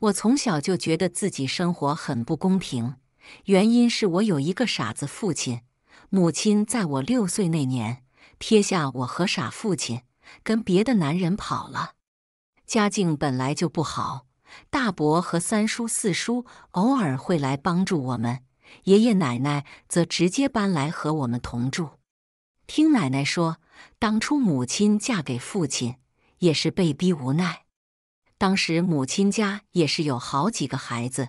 我从小就觉得自己生活很不公平，原因是我有一个傻子父亲。母亲在我六岁那年，撇下我和傻父亲，跟别的男人跑了。家境本来就不好，大伯和三叔、四叔偶尔会来帮助我们，爷爷奶奶则直接搬来和我们同住。听奶奶说，当初母亲嫁给父亲，也是被逼无奈。当时母亲家也是有好几个孩子，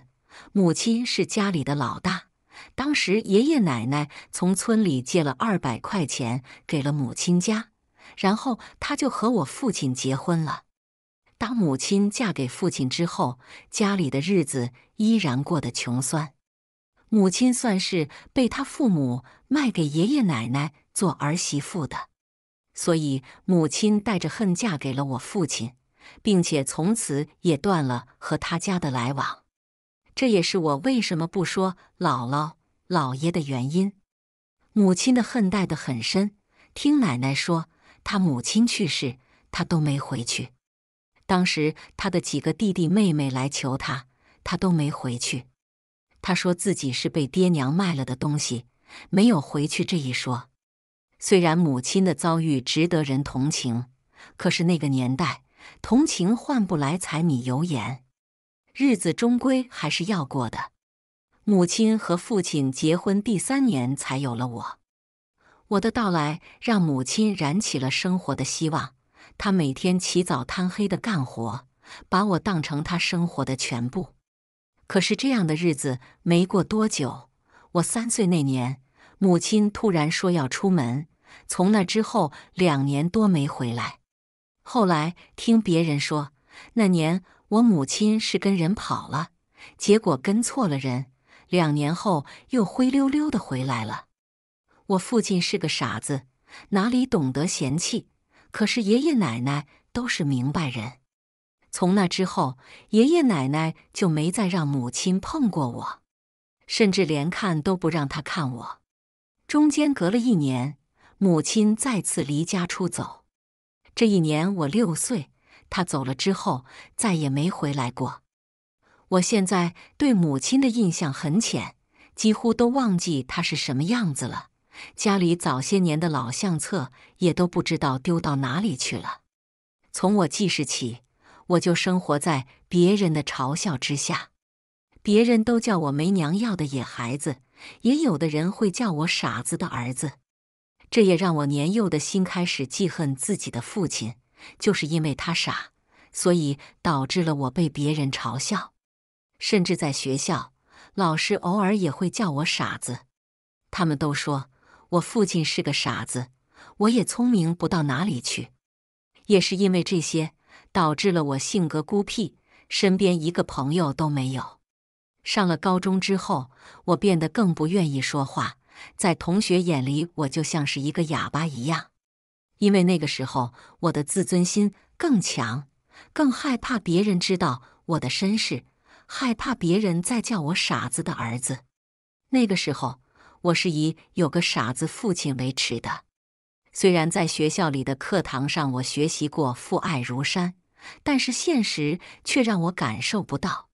母亲是家里的老大。当时爷爷奶奶从村里借了二百块钱给了母亲家，然后他就和我父亲结婚了。当母亲嫁给父亲之后，家里的日子依然过得穷酸。母亲算是被他父母卖给爷爷奶奶做儿媳妇的，所以母亲带着恨嫁给了我父亲。并且从此也断了和他家的来往，这也是我为什么不说姥姥姥爷的原因。母亲的恨带得很深，听奶奶说，他母亲去世，他都没回去。当时他的几个弟弟妹妹来求他，他都没回去。他说自己是被爹娘卖了的东西，没有回去这一说。虽然母亲的遭遇值得人同情，可是那个年代。同情换不来柴米油盐，日子终归还是要过的。母亲和父亲结婚第三年才有了我，我的到来让母亲燃起了生活的希望。她每天起早贪黑的干活，把我当成她生活的全部。可是这样的日子没过多久，我三岁那年，母亲突然说要出门，从那之后两年多没回来。后来听别人说，那年我母亲是跟人跑了，结果跟错了人，两年后又灰溜溜的回来了。我父亲是个傻子，哪里懂得嫌弃？可是爷爷奶奶都是明白人。从那之后，爷爷奶奶就没再让母亲碰过我，甚至连看都不让他看我。中间隔了一年，母亲再次离家出走。这一年我六岁，他走了之后再也没回来过。我现在对母亲的印象很浅，几乎都忘记她是什么样子了。家里早些年的老相册也都不知道丢到哪里去了。从我记事起，我就生活在别人的嘲笑之下，别人都叫我没娘要的野孩子，也有的人会叫我傻子的儿子。这也让我年幼的心开始记恨自己的父亲，就是因为他傻，所以导致了我被别人嘲笑，甚至在学校，老师偶尔也会叫我傻子。他们都说我父亲是个傻子，我也聪明不到哪里去。也是因为这些，导致了我性格孤僻，身边一个朋友都没有。上了高中之后，我变得更不愿意说话。在同学眼里，我就像是一个哑巴一样，因为那个时候我的自尊心更强，更害怕别人知道我的身世，害怕别人再叫我傻子的儿子。那个时候，我是以有个傻子父亲为耻的。虽然在学校里的课堂上，我学习过“父爱如山”，但是现实却让我感受不到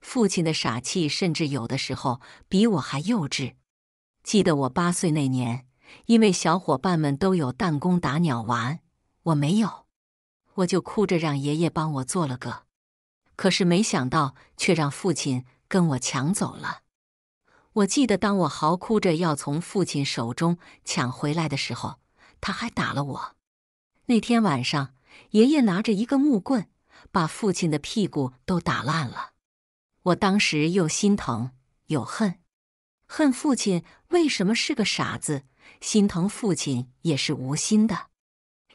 父亲的傻气，甚至有的时候比我还幼稚。记得我八岁那年，因为小伙伴们都有弹弓打鸟玩，我没有，我就哭着让爷爷帮我做了个。可是没想到，却让父亲跟我抢走了。我记得，当我嚎哭着要从父亲手中抢回来的时候，他还打了我。那天晚上，爷爷拿着一个木棍，把父亲的屁股都打烂了。我当时又心疼又恨。恨父亲为什么是个傻子，心疼父亲也是无心的。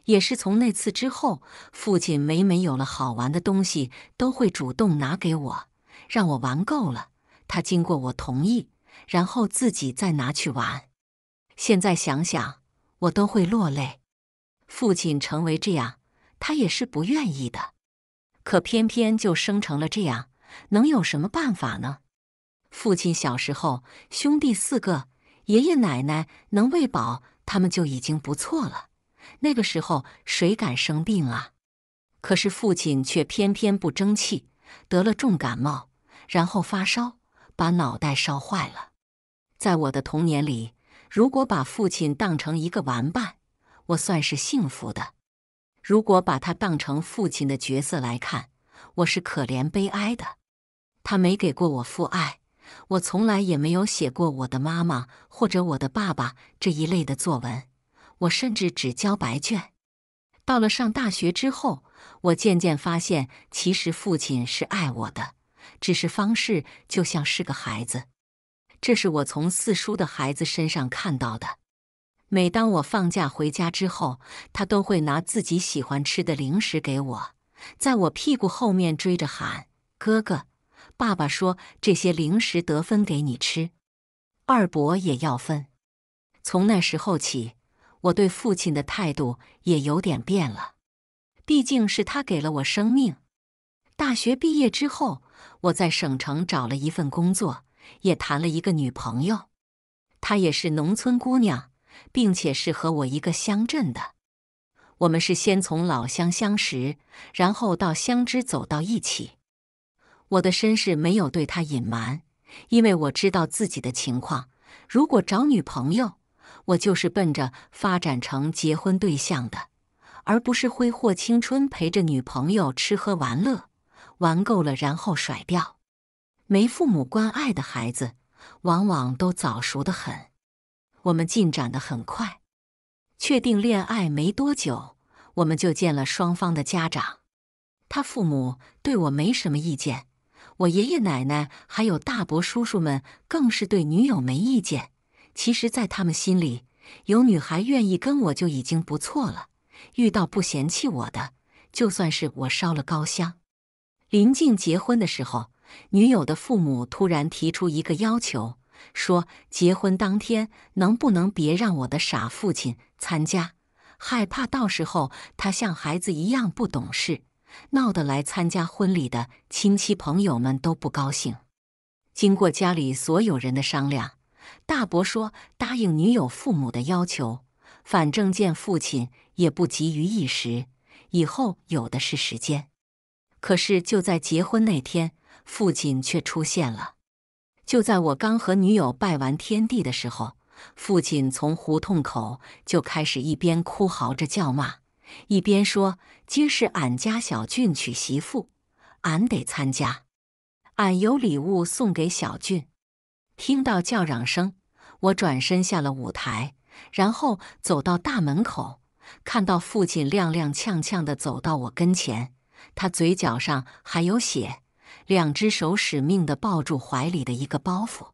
也是从那次之后，父亲每每有了好玩的东西，都会主动拿给我，让我玩够了，他经过我同意，然后自己再拿去玩。现在想想，我都会落泪。父亲成为这样，他也是不愿意的，可偏偏就生成了这样，能有什么办法呢？父亲小时候兄弟四个，爷爷奶奶能喂饱他们就已经不错了。那个时候谁敢生病啊？可是父亲却偏偏不争气，得了重感冒，然后发烧，把脑袋烧坏了。在我的童年里，如果把父亲当成一个玩伴，我算是幸福的；如果把他当成父亲的角色来看，我是可怜悲哀的。他没给过我父爱。我从来也没有写过我的妈妈或者我的爸爸这一类的作文，我甚至只交白卷。到了上大学之后，我渐渐发现，其实父亲是爱我的，只是方式就像是个孩子。这是我从四叔的孩子身上看到的。每当我放假回家之后，他都会拿自己喜欢吃的零食给我，在我屁股后面追着喊哥哥。爸爸说：“这些零食得分给你吃，二伯也要分。”从那时候起，我对父亲的态度也有点变了。毕竟是他给了我生命。大学毕业之后，我在省城找了一份工作，也谈了一个女朋友。她也是农村姑娘，并且是和我一个乡镇的。我们是先从老乡相识，然后到相知，走到一起。我的身世没有对他隐瞒，因为我知道自己的情况。如果找女朋友，我就是奔着发展成结婚对象的，而不是挥霍青春陪着女朋友吃喝玩乐，玩够了然后甩掉。没父母关爱的孩子，往往都早熟的很。我们进展的很快，确定恋爱没多久，我们就见了双方的家长。他父母对我没什么意见。我爷爷奶奶还有大伯叔叔们更是对女友没意见。其实，在他们心里，有女孩愿意跟我就已经不错了。遇到不嫌弃我的，就算是我烧了高香。临近结婚的时候，女友的父母突然提出一个要求，说结婚当天能不能别让我的傻父亲参加，害怕到时候他像孩子一样不懂事。闹得来参加婚礼的亲戚朋友们都不高兴。经过家里所有人的商量，大伯说答应女友父母的要求，反正见父亲也不急于一时，以后有的是时间。可是就在结婚那天，父亲却出现了。就在我刚和女友拜完天地的时候，父亲从胡同口就开始一边哭嚎着叫骂。一边说：“今是俺家小俊娶媳妇，俺得参加，俺有礼物送给小俊。”听到叫嚷声，我转身下了舞台，然后走到大门口，看到父亲踉踉跄跄地走到我跟前，他嘴角上还有血，两只手使命地抱住怀里的一个包袱。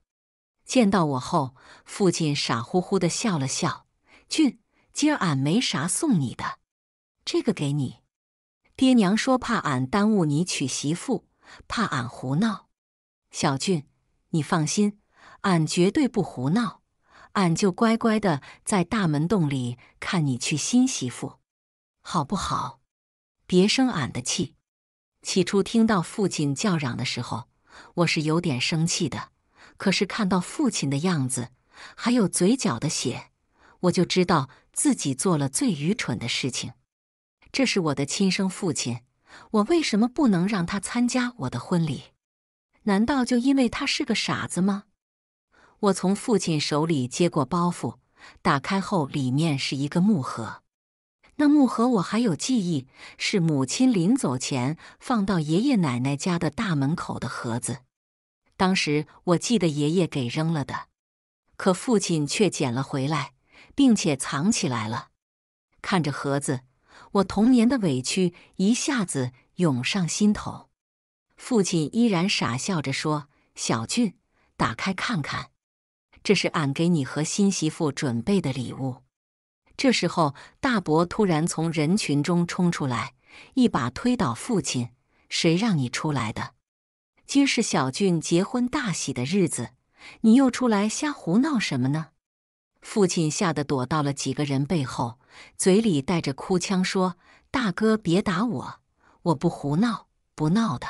见到我后，父亲傻乎乎地笑了笑：“俊，今儿俺没啥送你的。”这个给你，爹娘说怕俺耽误你娶媳妇，怕俺胡闹。小俊，你放心，俺绝对不胡闹，俺就乖乖的在大门洞里看你娶新媳妇，好不好？别生俺的气。起初听到父亲叫嚷的时候，我是有点生气的，可是看到父亲的样子，还有嘴角的血，我就知道自己做了最愚蠢的事情。这是我的亲生父亲，我为什么不能让他参加我的婚礼？难道就因为他是个傻子吗？我从父亲手里接过包袱，打开后里面是一个木盒。那木盒我还有记忆，是母亲临走前放到爷爷奶奶家的大门口的盒子。当时我记得爷爷给扔了的，可父亲却捡了回来，并且藏起来了。看着盒子。我童年的委屈一下子涌上心头，父亲依然傻笑着说：“小俊，打开看看，这是俺给你和新媳妇准备的礼物。”这时候，大伯突然从人群中冲出来，一把推倒父亲：“谁让你出来的？今是小俊结婚大喜的日子，你又出来瞎胡闹什么呢？”父亲吓得躲到了几个人背后，嘴里带着哭腔说：“大哥，别打我，我不胡闹，不闹的，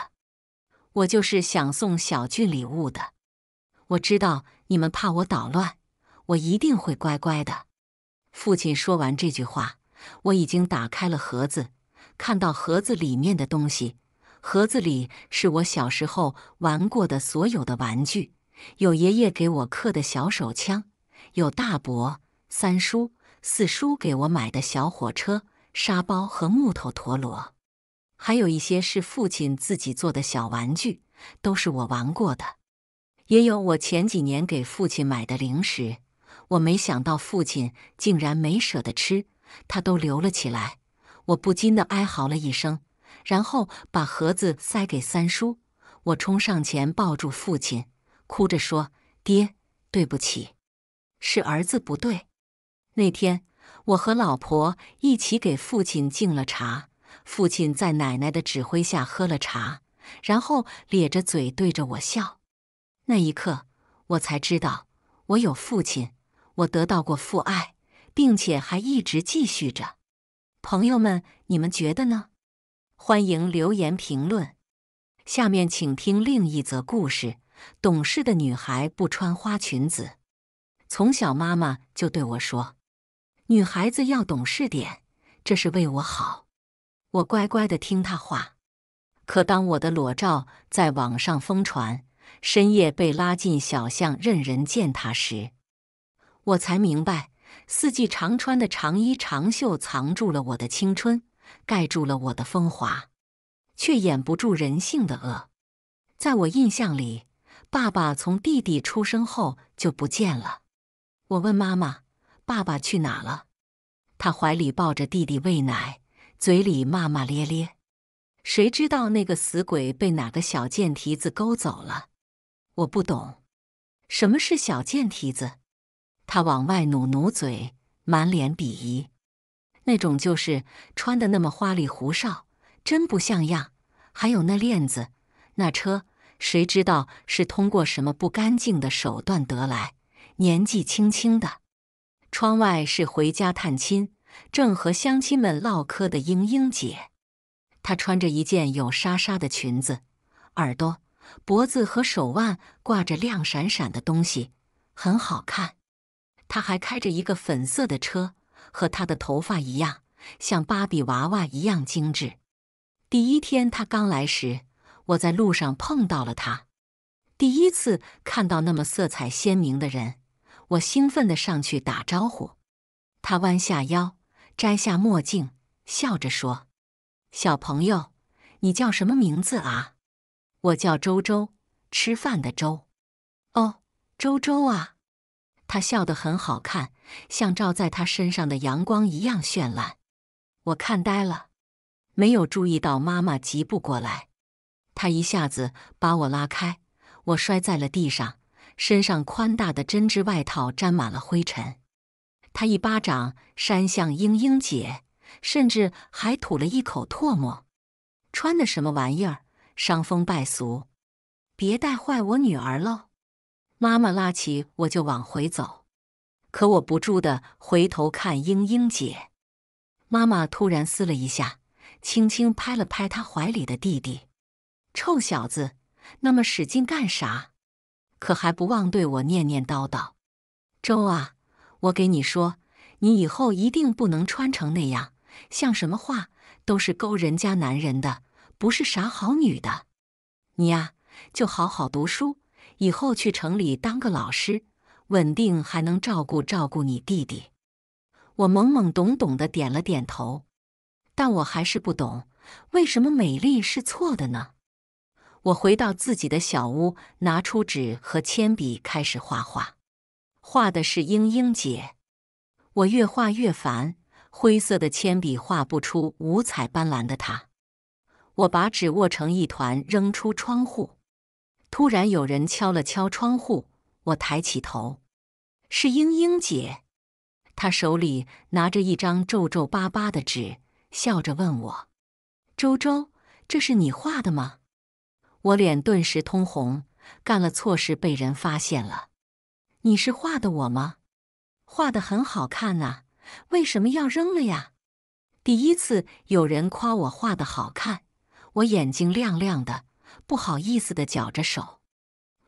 我就是想送小俊礼物的。我知道你们怕我捣乱，我一定会乖乖的。”父亲说完这句话，我已经打开了盒子，看到盒子里面的东西。盒子里是我小时候玩过的所有的玩具，有爷爷给我刻的小手枪。有大伯、三叔、四叔给我买的小火车、沙包和木头陀螺，还有一些是父亲自己做的小玩具，都是我玩过的。也有我前几年给父亲买的零食，我没想到父亲竟然没舍得吃，他都留了起来。我不禁的哀嚎了一声，然后把盒子塞给三叔。我冲上前抱住父亲，哭着说：“爹，对不起。”是儿子不对。那天我和老婆一起给父亲敬了茶，父亲在奶奶的指挥下喝了茶，然后咧着嘴对着我笑。那一刻，我才知道我有父亲，我得到过父爱，并且还一直继续着。朋友们，你们觉得呢？欢迎留言评论。下面请听另一则故事：懂事的女孩不穿花裙子。从小，妈妈就对我说：“女孩子要懂事点，这是为我好。”我乖乖的听她话。可当我的裸照在网上疯传，深夜被拉进小巷任人践踏时，我才明白，四季常穿的长衣长袖，藏住了我的青春，盖住了我的风华，却掩不住人性的恶。在我印象里，爸爸从弟弟出生后就不见了。我问妈妈：“爸爸去哪了？”他怀里抱着弟弟喂奶，嘴里骂骂咧咧：“谁知道那个死鬼被哪个小贱蹄子勾走了？”我不懂什么是小贱蹄子。他往外努努嘴，满脸鄙夷：“那种就是穿的那么花里胡哨，真不像样。还有那链子，那车，谁知道是通过什么不干净的手段得来？”年纪轻轻的，窗外是回家探亲，正和乡亲们唠嗑的英英姐。她穿着一件有纱纱的裙子，耳朵、脖子和手腕挂着亮闪闪的东西，很好看。她还开着一个粉色的车，和她的头发一样，像芭比娃娃一样精致。第一天她刚来时，我在路上碰到了她，第一次看到那么色彩鲜明的人。我兴奋地上去打招呼，他弯下腰，摘下墨镜，笑着说：“小朋友，你叫什么名字啊？”“我叫周周，吃饭的周。”“哦，周周啊！”他笑得很好看，像照在他身上的阳光一样绚烂，我看呆了，没有注意到妈妈急步过来，他一下子把我拉开，我摔在了地上。身上宽大的针织外套沾满了灰尘，他一巴掌扇向英英姐，甚至还吐了一口唾沫。穿的什么玩意儿？伤风败俗！别带坏我女儿喽！妈妈拉起我就往回走，可我不住的回头看英英姐。妈妈突然撕了一下，轻轻拍了拍她怀里的弟弟：“臭小子，那么使劲干啥？”可还不忘对我念念叨叨：“周啊，我给你说，你以后一定不能穿成那样，像什么话，都是勾人家男人的，不是啥好女的。你呀，就好好读书，以后去城里当个老师，稳定还能照顾照顾你弟弟。”我懵懵懂懂的点了点头，但我还是不懂，为什么美丽是错的呢？我回到自己的小屋，拿出纸和铅笔，开始画画。画的是英英姐。我越画越烦，灰色的铅笔画不出五彩斑斓的她。我把纸握成一团，扔出窗户。突然有人敲了敲窗户，我抬起头，是英英姐。她手里拿着一张皱皱巴巴的纸，笑着问我：“周周，这是你画的吗？”我脸顿时通红，干了错事被人发现了。你是画的我吗？画的很好看啊，为什么要扔了呀？第一次有人夸我画的好看，我眼睛亮亮的，不好意思的绞着手。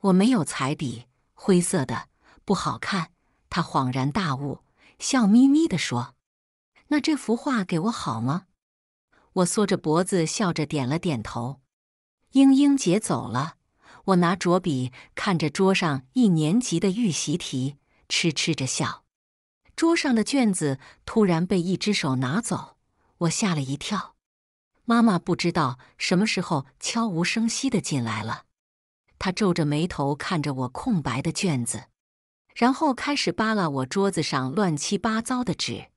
我没有彩笔，灰色的不好看。他恍然大悟，笑眯眯的说：“那这幅画给我好吗？”我缩着脖子笑着点了点头。英英姐走了，我拿着笔看着桌上一年级的预习题，痴痴着笑。桌上的卷子突然被一只手拿走，我吓了一跳。妈妈不知道什么时候悄无声息的进来了，她皱着眉头看着我空白的卷子，然后开始扒拉我桌子上乱七八糟的纸。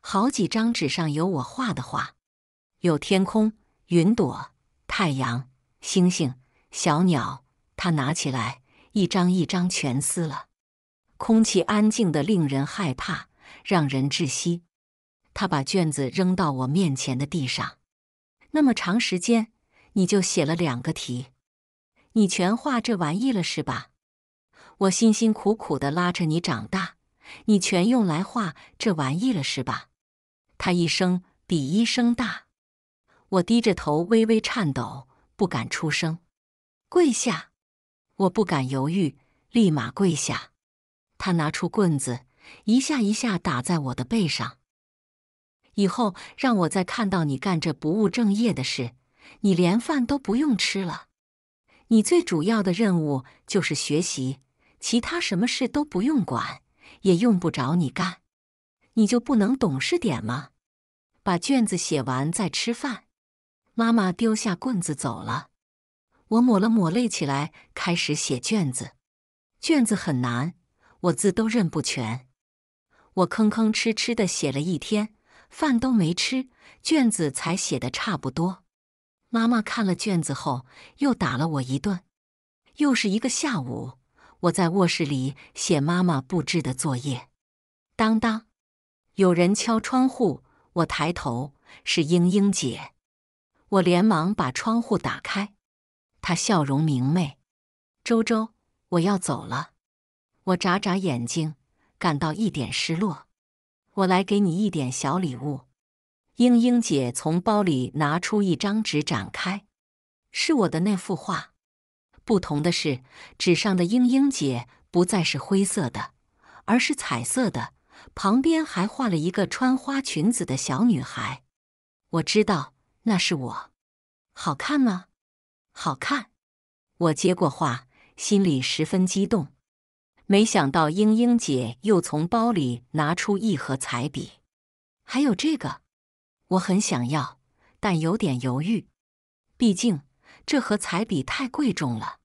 好几张纸上有我画的画，有天空、云朵、太阳。星星、小鸟，他拿起来一张一张全撕了。空气安静的令人害怕，让人窒息。他把卷子扔到我面前的地上。那么长时间，你就写了两个题？你全画这玩意了是吧？我辛辛苦苦的拉着你长大，你全用来画这玩意了是吧？他一声比一声大。我低着头，微微颤抖。不敢出声，跪下！我不敢犹豫，立马跪下。他拿出棍子，一下一下打在我的背上。以后让我再看到你干这不务正业的事，你连饭都不用吃了。你最主要的任务就是学习，其他什么事都不用管，也用不着你干。你就不能懂事点吗？把卷子写完再吃饭。妈妈丢下棍子走了，我抹了抹泪，起来开始写卷子。卷子很难，我字都认不全。我吭吭哧哧的写了一天，饭都没吃，卷子才写的差不多。妈妈看了卷子后，又打了我一顿。又是一个下午，我在卧室里写妈妈布置的作业。当当，有人敲窗户。我抬头，是英英姐。我连忙把窗户打开，她笑容明媚。周周，我要走了。我眨眨眼睛，感到一点失落。我来给你一点小礼物。英英姐从包里拿出一张纸，展开，是我的那幅画。不同的是，纸上的英英姐不再是灰色的，而是彩色的。旁边还画了一个穿花裙子的小女孩。我知道。那是我，好看吗？好看。我接过画，心里十分激动。没想到，英英姐又从包里拿出一盒彩笔，还有这个，我很想要，但有点犹豫。毕竟，这盒彩笔太贵重了。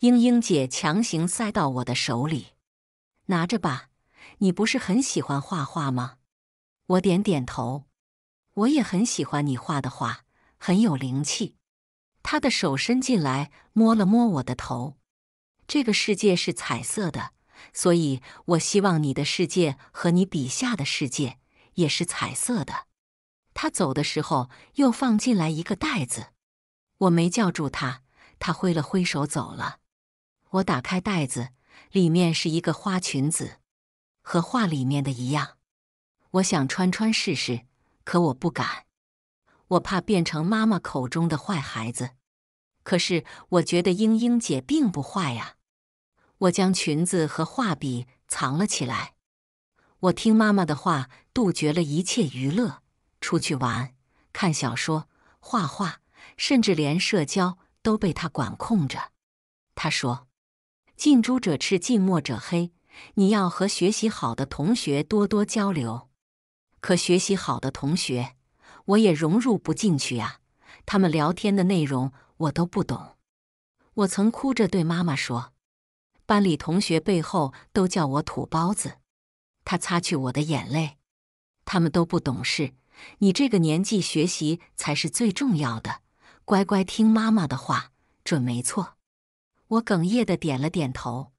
英英姐强行塞到我的手里，拿着吧，你不是很喜欢画画吗？我点点头。我也很喜欢你画的画，很有灵气。他的手伸进来摸了摸我的头。这个世界是彩色的，所以我希望你的世界和你笔下的世界也是彩色的。他走的时候又放进来一个袋子，我没叫住他，他挥了挥手走了。我打开袋子，里面是一个花裙子，和画里面的一样。我想穿穿试试。可我不敢，我怕变成妈妈口中的坏孩子。可是我觉得英英姐并不坏呀。我将裙子和画笔藏了起来。我听妈妈的话，杜绝了一切娱乐，出去玩、看小说、画画，甚至连社交都被她管控着。她说：“近朱者赤，近墨者黑。你要和学习好的同学多多交流。”可学习好的同学，我也融入不进去啊！他们聊天的内容我都不懂。我曾哭着对妈妈说：“班里同学背后都叫我土包子。”她擦去我的眼泪：“他们都不懂事，你这个年纪学习才是最重要的，乖乖听妈妈的话，准没错。”我哽咽的点了点头。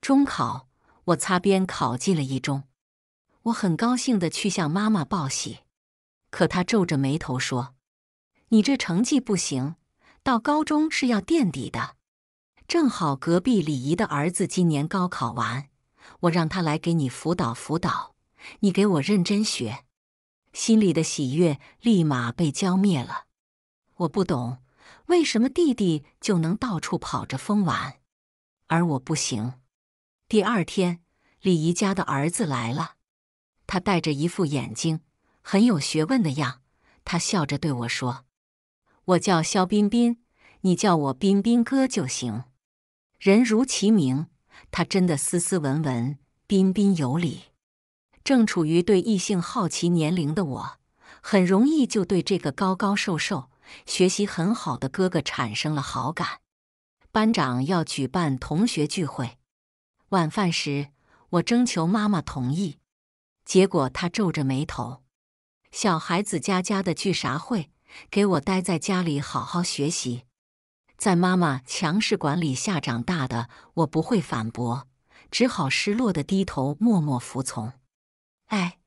中考，我擦边考进了一中。我很高兴的去向妈妈报喜，可她皱着眉头说：“你这成绩不行，到高中是要垫底的。正好隔壁李姨的儿子今年高考完，我让他来给你辅导辅导，你给我认真学。”心里的喜悦立马被浇灭了。我不懂，为什么弟弟就能到处跑着疯玩，而我不行？第二天，李姨家的儿子来了。他戴着一副眼镜，很有学问的样。他笑着对我说：“我叫肖彬彬，你叫我彬彬哥就行。”人如其名，他真的斯斯文文、彬彬有礼。正处于对异性好奇年龄的我，很容易就对这个高高瘦瘦、学习很好的哥哥产生了好感。班长要举办同学聚会，晚饭时我征求妈妈同意。结果他皱着眉头：“小孩子家家的聚啥会？给我待在家里好好学习。”在妈妈强势管理下长大的我不会反驳，只好失落的低头默默服从。哎，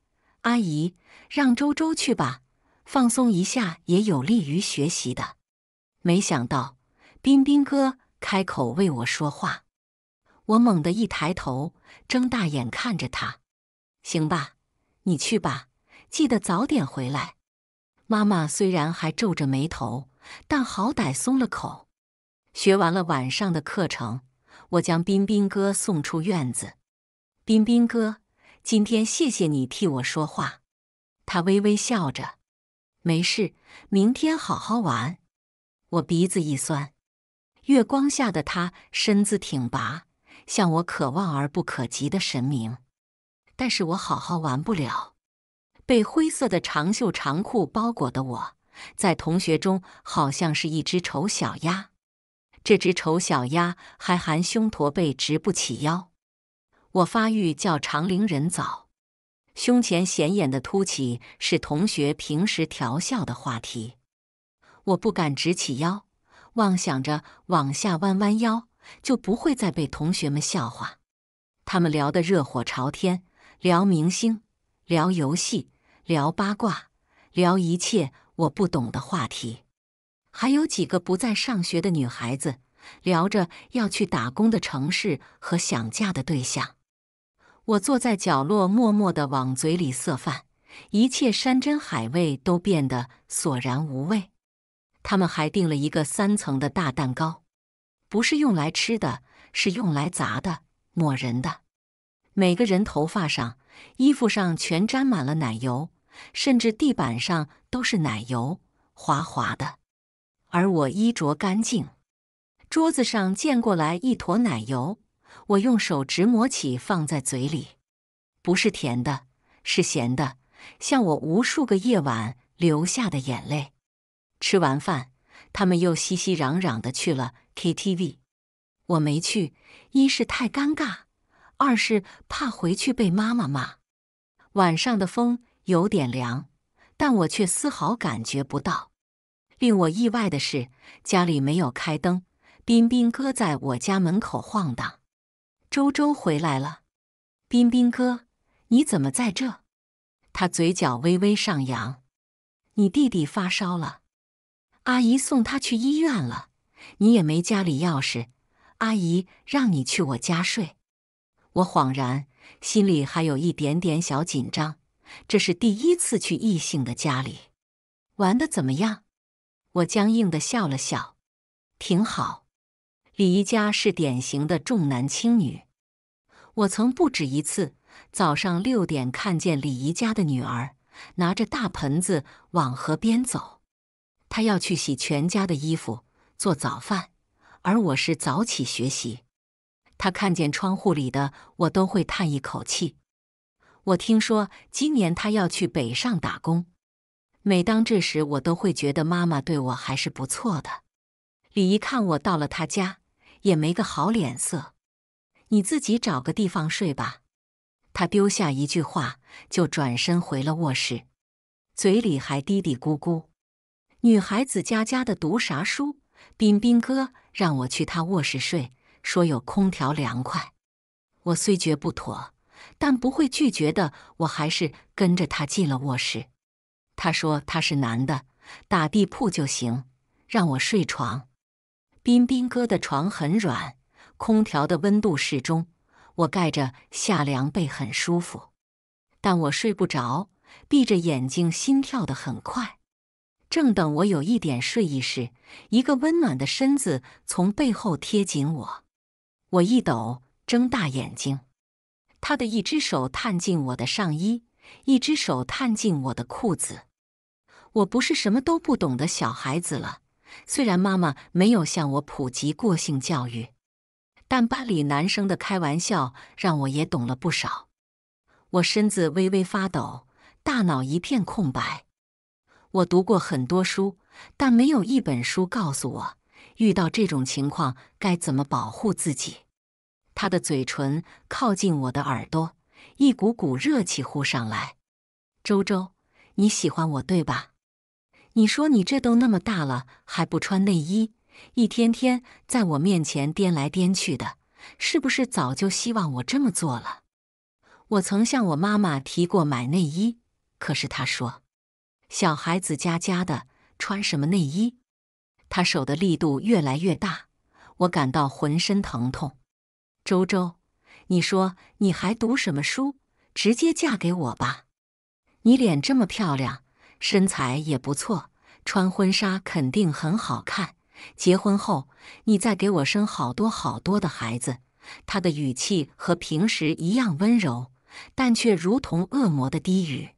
阿姨，让周周去吧，放松一下也有利于学习的。没想到，斌斌哥开口为我说话，我猛地一抬头，睁大眼看着他。行吧，你去吧，记得早点回来。妈妈虽然还皱着眉头，但好歹松了口。学完了晚上的课程，我将彬彬哥送出院子。彬彬哥，今天谢谢你替我说话。他微微笑着：“没事，明天好好玩。”我鼻子一酸，月光下的他身姿挺拔，像我可望而不可及的神明。但是我好好玩不了。被灰色的长袖长裤包裹的我，在同学中好像是一只丑小鸭。这只丑小鸭还含胸驼背，直不起腰。我发育较长龄人早，胸前显眼的凸起是同学平时调笑的话题。我不敢直起腰，妄想着往下弯弯腰就不会再被同学们笑话。他们聊得热火朝天。聊明星，聊游戏，聊八卦，聊一切我不懂的话题。还有几个不在上学的女孩子，聊着要去打工的城市和想嫁的对象。我坐在角落，默默地往嘴里塞饭，一切山珍海味都变得索然无味。他们还订了一个三层的大蛋糕，不是用来吃的，是用来砸的，抹人的。每个人头发上、衣服上全沾满了奶油，甚至地板上都是奶油，滑滑的。而我衣着干净。桌子上溅过来一坨奶油，我用手指抹起，放在嘴里，不是甜的，是咸的，像我无数个夜晚流下的眼泪。吃完饭，他们又熙熙攘攘的去了 KTV，我没去，一是太尴尬。二是怕回去被妈妈骂。晚上的风有点凉，但我却丝毫感觉不到。令我意外的是，家里没有开灯。彬彬哥在我家门口晃荡。周周回来了。彬彬哥，你怎么在这？他嘴角微微上扬。你弟弟发烧了，阿姨送他去医院了。你也没家里钥匙，阿姨让你去我家睡。我恍然，心里还有一点点小紧张，这是第一次去异性的家里。玩的怎么样？我僵硬的笑了笑，挺好。李姨家是典型的重男轻女，我曾不止一次早上六点看见李姨家的女儿拿着大盆子往河边走，她要去洗全家的衣服、做早饭，而我是早起学习。他看见窗户里的我都会叹一口气。我听说今年他要去北上打工。每当这时，我都会觉得妈妈对我还是不错的。李姨看我到了她家，也没个好脸色。你自己找个地方睡吧。他丢下一句话，就转身回了卧室，嘴里还嘀嘀咕咕：“女孩子家家的读啥书？”彬彬哥让我去他卧室睡。说有空调凉快，我虽觉不妥，但不会拒绝的。我还是跟着他进了卧室。他说他是男的，打地铺就行，让我睡床。彬彬哥的床很软，空调的温度适中，我盖着夏凉被很舒服。但我睡不着，闭着眼睛，心跳的很快。正等我有一点睡意时，一个温暖的身子从背后贴紧我。我一抖，睁大眼睛。他的一只手探进我的上衣，一只手探进我的裤子。我不是什么都不懂的小孩子了。虽然妈妈没有向我普及过性教育，但班里男生的开玩笑让我也懂了不少。我身子微微发抖，大脑一片空白。我读过很多书，但没有一本书告诉我。遇到这种情况该怎么保护自己？他的嘴唇靠近我的耳朵，一股股热气呼上来。周周，你喜欢我对吧？你说你这都那么大了还不穿内衣，一天天在我面前颠来颠去的，是不是早就希望我这么做了？我曾向我妈妈提过买内衣，可是她说：“小孩子家家的，穿什么内衣？”他手的力度越来越大，我感到浑身疼痛。周周，你说你还读什么书？直接嫁给我吧！你脸这么漂亮，身材也不错，穿婚纱肯定很好看。结婚后，你再给我生好多好多的孩子。他的语气和平时一样温柔，但却如同恶魔的低语。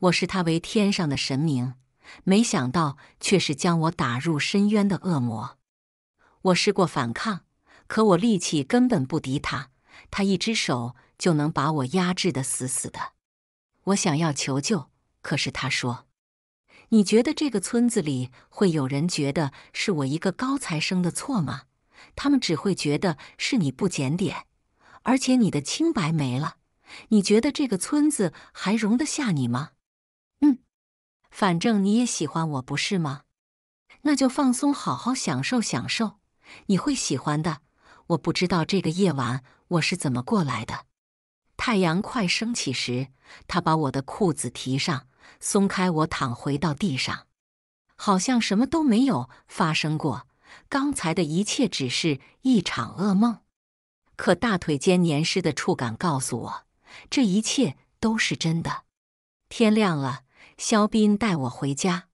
我视他为天上的神明。没想到却是将我打入深渊的恶魔。我试过反抗，可我力气根本不敌他，他一只手就能把我压制的死死的。我想要求救，可是他说：“你觉得这个村子里会有人觉得是我一个高材生的错吗？他们只会觉得是你不检点，而且你的清白没了。你觉得这个村子还容得下你吗？”反正你也喜欢我，不是吗？那就放松，好好享受享受。你会喜欢的。我不知道这个夜晚我是怎么过来的。太阳快升起时，他把我的裤子提上，松开我，躺回到地上，好像什么都没有发生过。刚才的一切只是一场噩梦。可大腿间黏湿的触感告诉我，这一切都是真的。天亮了。肖斌带我回家，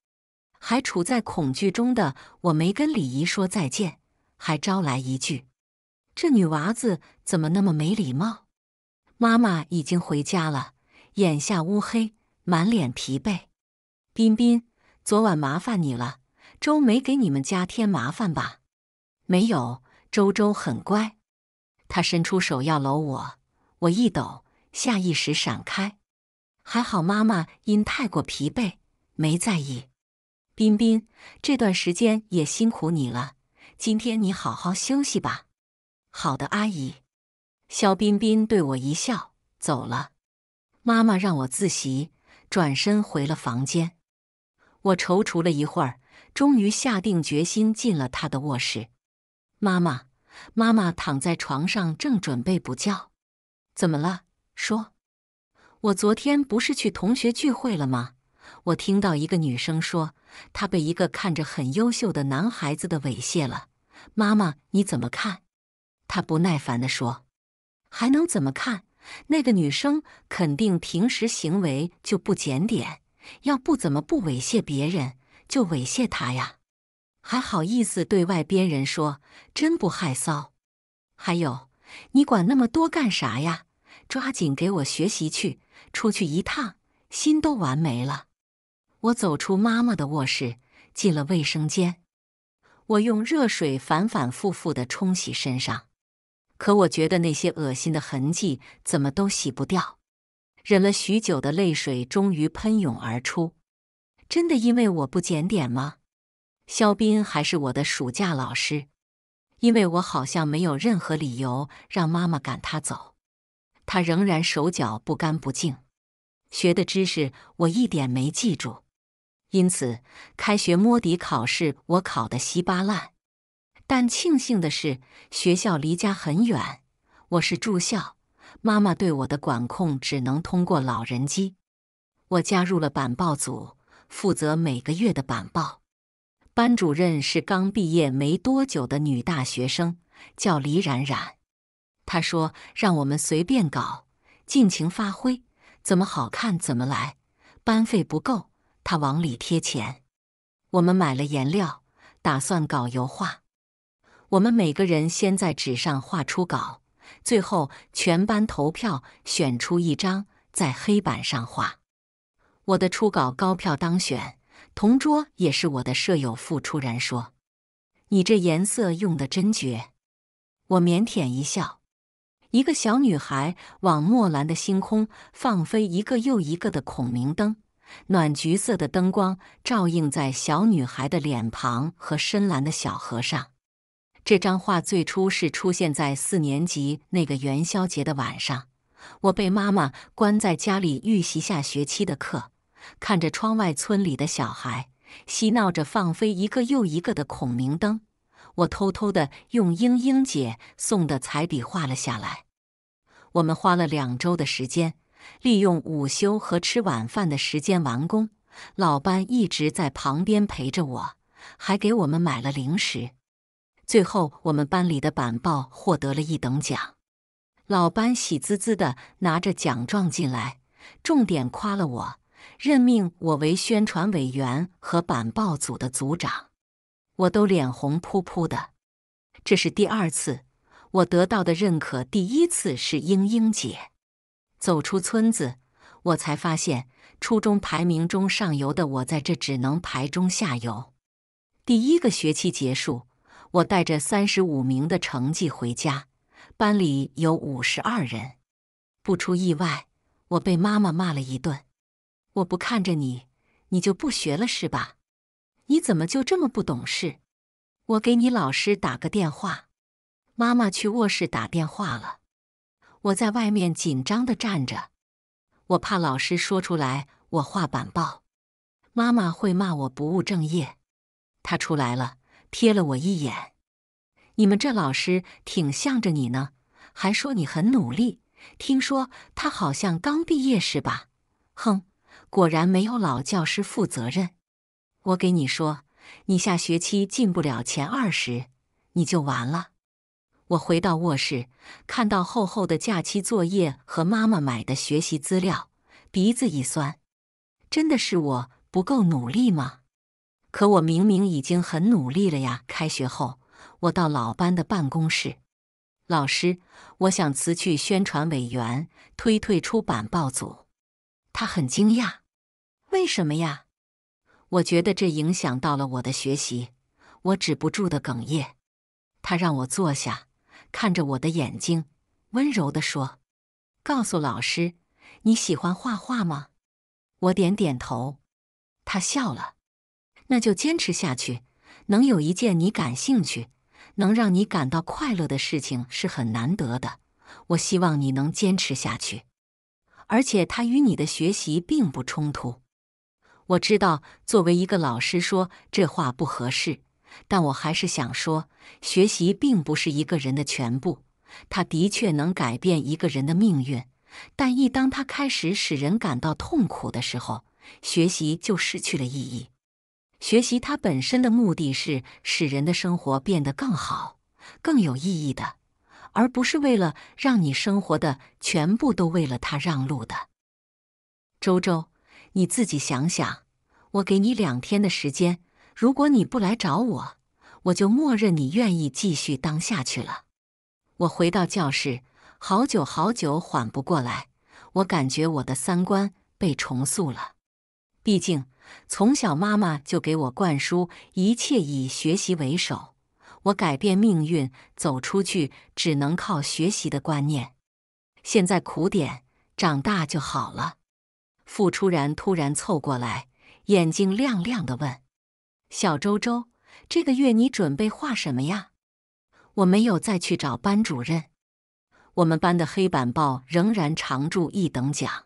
还处在恐惧中的我，没跟李姨说再见，还招来一句：“这女娃子怎么那么没礼貌？”妈妈已经回家了，眼下乌黑，满脸疲惫。彬彬，昨晚麻烦你了，周没给你们家添麻烦吧？没有，周周很乖。他伸出手要搂我，我一抖，下意识闪开。还好，妈妈因太过疲惫没在意。彬彬这段时间也辛苦你了，今天你好好休息吧。好的，阿姨。肖彬彬对我一笑，走了。妈妈让我自习，转身回了房间。我踌躇了一会儿，终于下定决心进了她的卧室。妈妈，妈妈躺在床上正准备补觉，怎么了？说。我昨天不是去同学聚会了吗？我听到一个女生说，她被一个看着很优秀的男孩子的猥亵了。妈妈，你怎么看？她不耐烦的说：“还能怎么看？那个女生肯定平时行为就不检点，要不怎么不猥亵别人就猥亵她呀？还好意思对外边人说，真不害臊！还有，你管那么多干啥呀？抓紧给我学习去！”出去一趟，心都完没了。我走出妈妈的卧室，进了卫生间。我用热水反反复复的冲洗身上，可我觉得那些恶心的痕迹怎么都洗不掉。忍了许久的泪水终于喷涌而出。真的因为我不检点吗？肖斌还是我的暑假老师，因为我好像没有任何理由让妈妈赶他走。他仍然手脚不干不净，学的知识我一点没记住，因此开学摸底考试我考得稀巴烂。但庆幸的是，学校离家很远，我是住校，妈妈对我的管控只能通过老人机。我加入了板报组，负责每个月的板报。班主任是刚毕业没多久的女大学生，叫李冉冉。他说：“让我们随便搞，尽情发挥，怎么好看怎么来。班费不够，他往里贴钱。我们买了颜料，打算搞油画。我们每个人先在纸上画出稿，最后全班投票选出一张，在黑板上画。我的初稿高票当选。同桌也是我的舍友傅初然说：‘你这颜色用的真绝。’我腼腆一笑。”一个小女孩往墨蓝的星空放飞一个又一个的孔明灯，暖橘色的灯光照映在小女孩的脸庞和深蓝的小河上。这张画最初是出现在四年级那个元宵节的晚上，我被妈妈关在家里预习下学期的课，看着窗外村里的小孩嬉闹着放飞一个又一个的孔明灯。我偷偷的用英英姐送的彩笔画了下来。我们花了两周的时间，利用午休和吃晚饭的时间完工。老班一直在旁边陪着我，还给我们买了零食。最后，我们班里的板报获得了一等奖。老班喜滋滋的拿着奖状进来，重点夸了我，任命我为宣传委员和板报组的组长。我都脸红扑扑的，这是第二次我得到的认可。第一次是英英姐。走出村子，我才发现初中排名中上游的我，在这只能排中下游。第一个学期结束，我带着三十五名的成绩回家。班里有五十二人，不出意外，我被妈妈骂了一顿。我不看着你，你就不学了是吧？你怎么就这么不懂事？我给你老师打个电话。妈妈去卧室打电话了。我在外面紧张的站着，我怕老师说出来我画板报，妈妈会骂我不务正业。他出来了，瞥了我一眼。你们这老师挺向着你呢，还说你很努力。听说他好像刚毕业是吧？哼，果然没有老教师负责任。我给你说，你下学期进不了前二十，你就完了。我回到卧室，看到厚厚的假期作业和妈妈买的学习资料，鼻子一酸。真的是我不够努力吗？可我明明已经很努力了呀。开学后，我到老班的办公室，老师，我想辞去宣传委员，推退出板报组。他很惊讶，为什么呀？我觉得这影响到了我的学习，我止不住的哽咽。他让我坐下，看着我的眼睛，温柔的说：“告诉老师，你喜欢画画吗？”我点点头。他笑了：“那就坚持下去。能有一件你感兴趣、能让你感到快乐的事情是很难得的。我希望你能坚持下去，而且它与你的学习并不冲突。”我知道，作为一个老师说这话不合适，但我还是想说，学习并不是一个人的全部，它的确能改变一个人的命运，但一当它开始使人感到痛苦的时候，学习就失去了意义。学习它本身的目的是使人的生活变得更好、更有意义的，而不是为了让你生活的全部都为了他让路的。周周。你自己想想，我给你两天的时间，如果你不来找我，我就默认你愿意继续当下去了。我回到教室，好久好久缓不过来，我感觉我的三观被重塑了。毕竟从小妈妈就给我灌输一切以学习为首，我改变命运、走出去只能靠学习的观念。现在苦点，长大就好了。傅初然突然凑过来，眼睛亮亮的问：“小周周，这个月你准备画什么呀？”我没有再去找班主任。我们班的黑板报仍然常驻一等奖。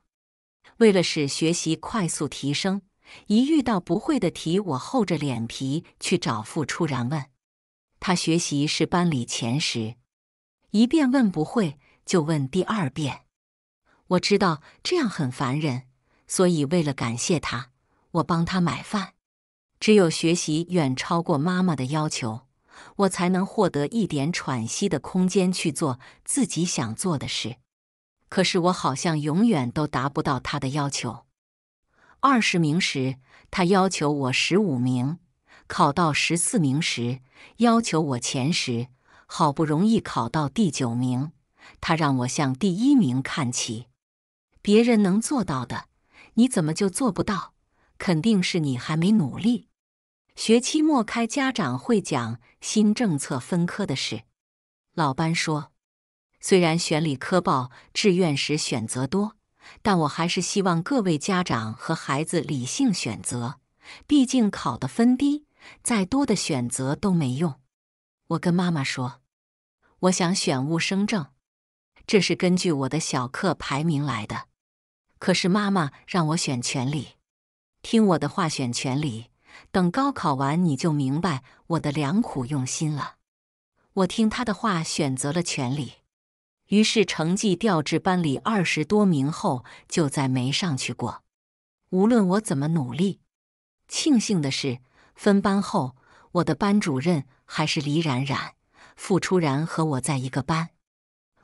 为了使学习快速提升，一遇到不会的题，我厚着脸皮去找傅初然问。他学习是班里前十，一遍问不会就问第二遍。我知道这样很烦人。所以，为了感谢他，我帮他买饭。只有学习远超过妈妈的要求，我才能获得一点喘息的空间去做自己想做的事。可是，我好像永远都达不到他的要求。二十名时，他要求我十五名；考到十四名时，要求我前十；好不容易考到第九名，他让我向第一名看齐。别人能做到的。你怎么就做不到？肯定是你还没努力。学期末开家长会，讲新政策分科的事。老班说，虽然选理科报志愿时选择多，但我还是希望各位家长和孩子理性选择。毕竟考的分低，再多的选择都没用。我跟妈妈说，我想选物生政，这是根据我的小课排名来的。可是妈妈让我选全理，听我的话选全理，等高考完你就明白我的良苦用心了。我听他的话选择了全理，于是成绩调至班里二十多名后就再没上去过。无论我怎么努力，庆幸的是分班后我的班主任还是李冉冉，付初然和我在一个班。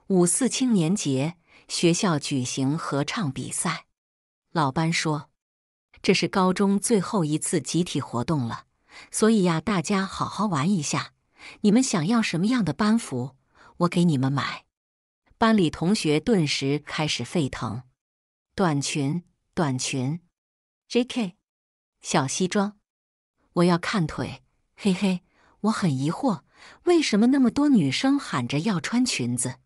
五四青年节。学校举行合唱比赛，老班说：“这是高中最后一次集体活动了，所以呀，大家好好玩一下。你们想要什么样的班服，我给你们买。”班里同学顿时开始沸腾：短裙、短裙、J.K.、小西装，我要看腿，嘿嘿。我很疑惑，为什么那么多女生喊着要穿裙子？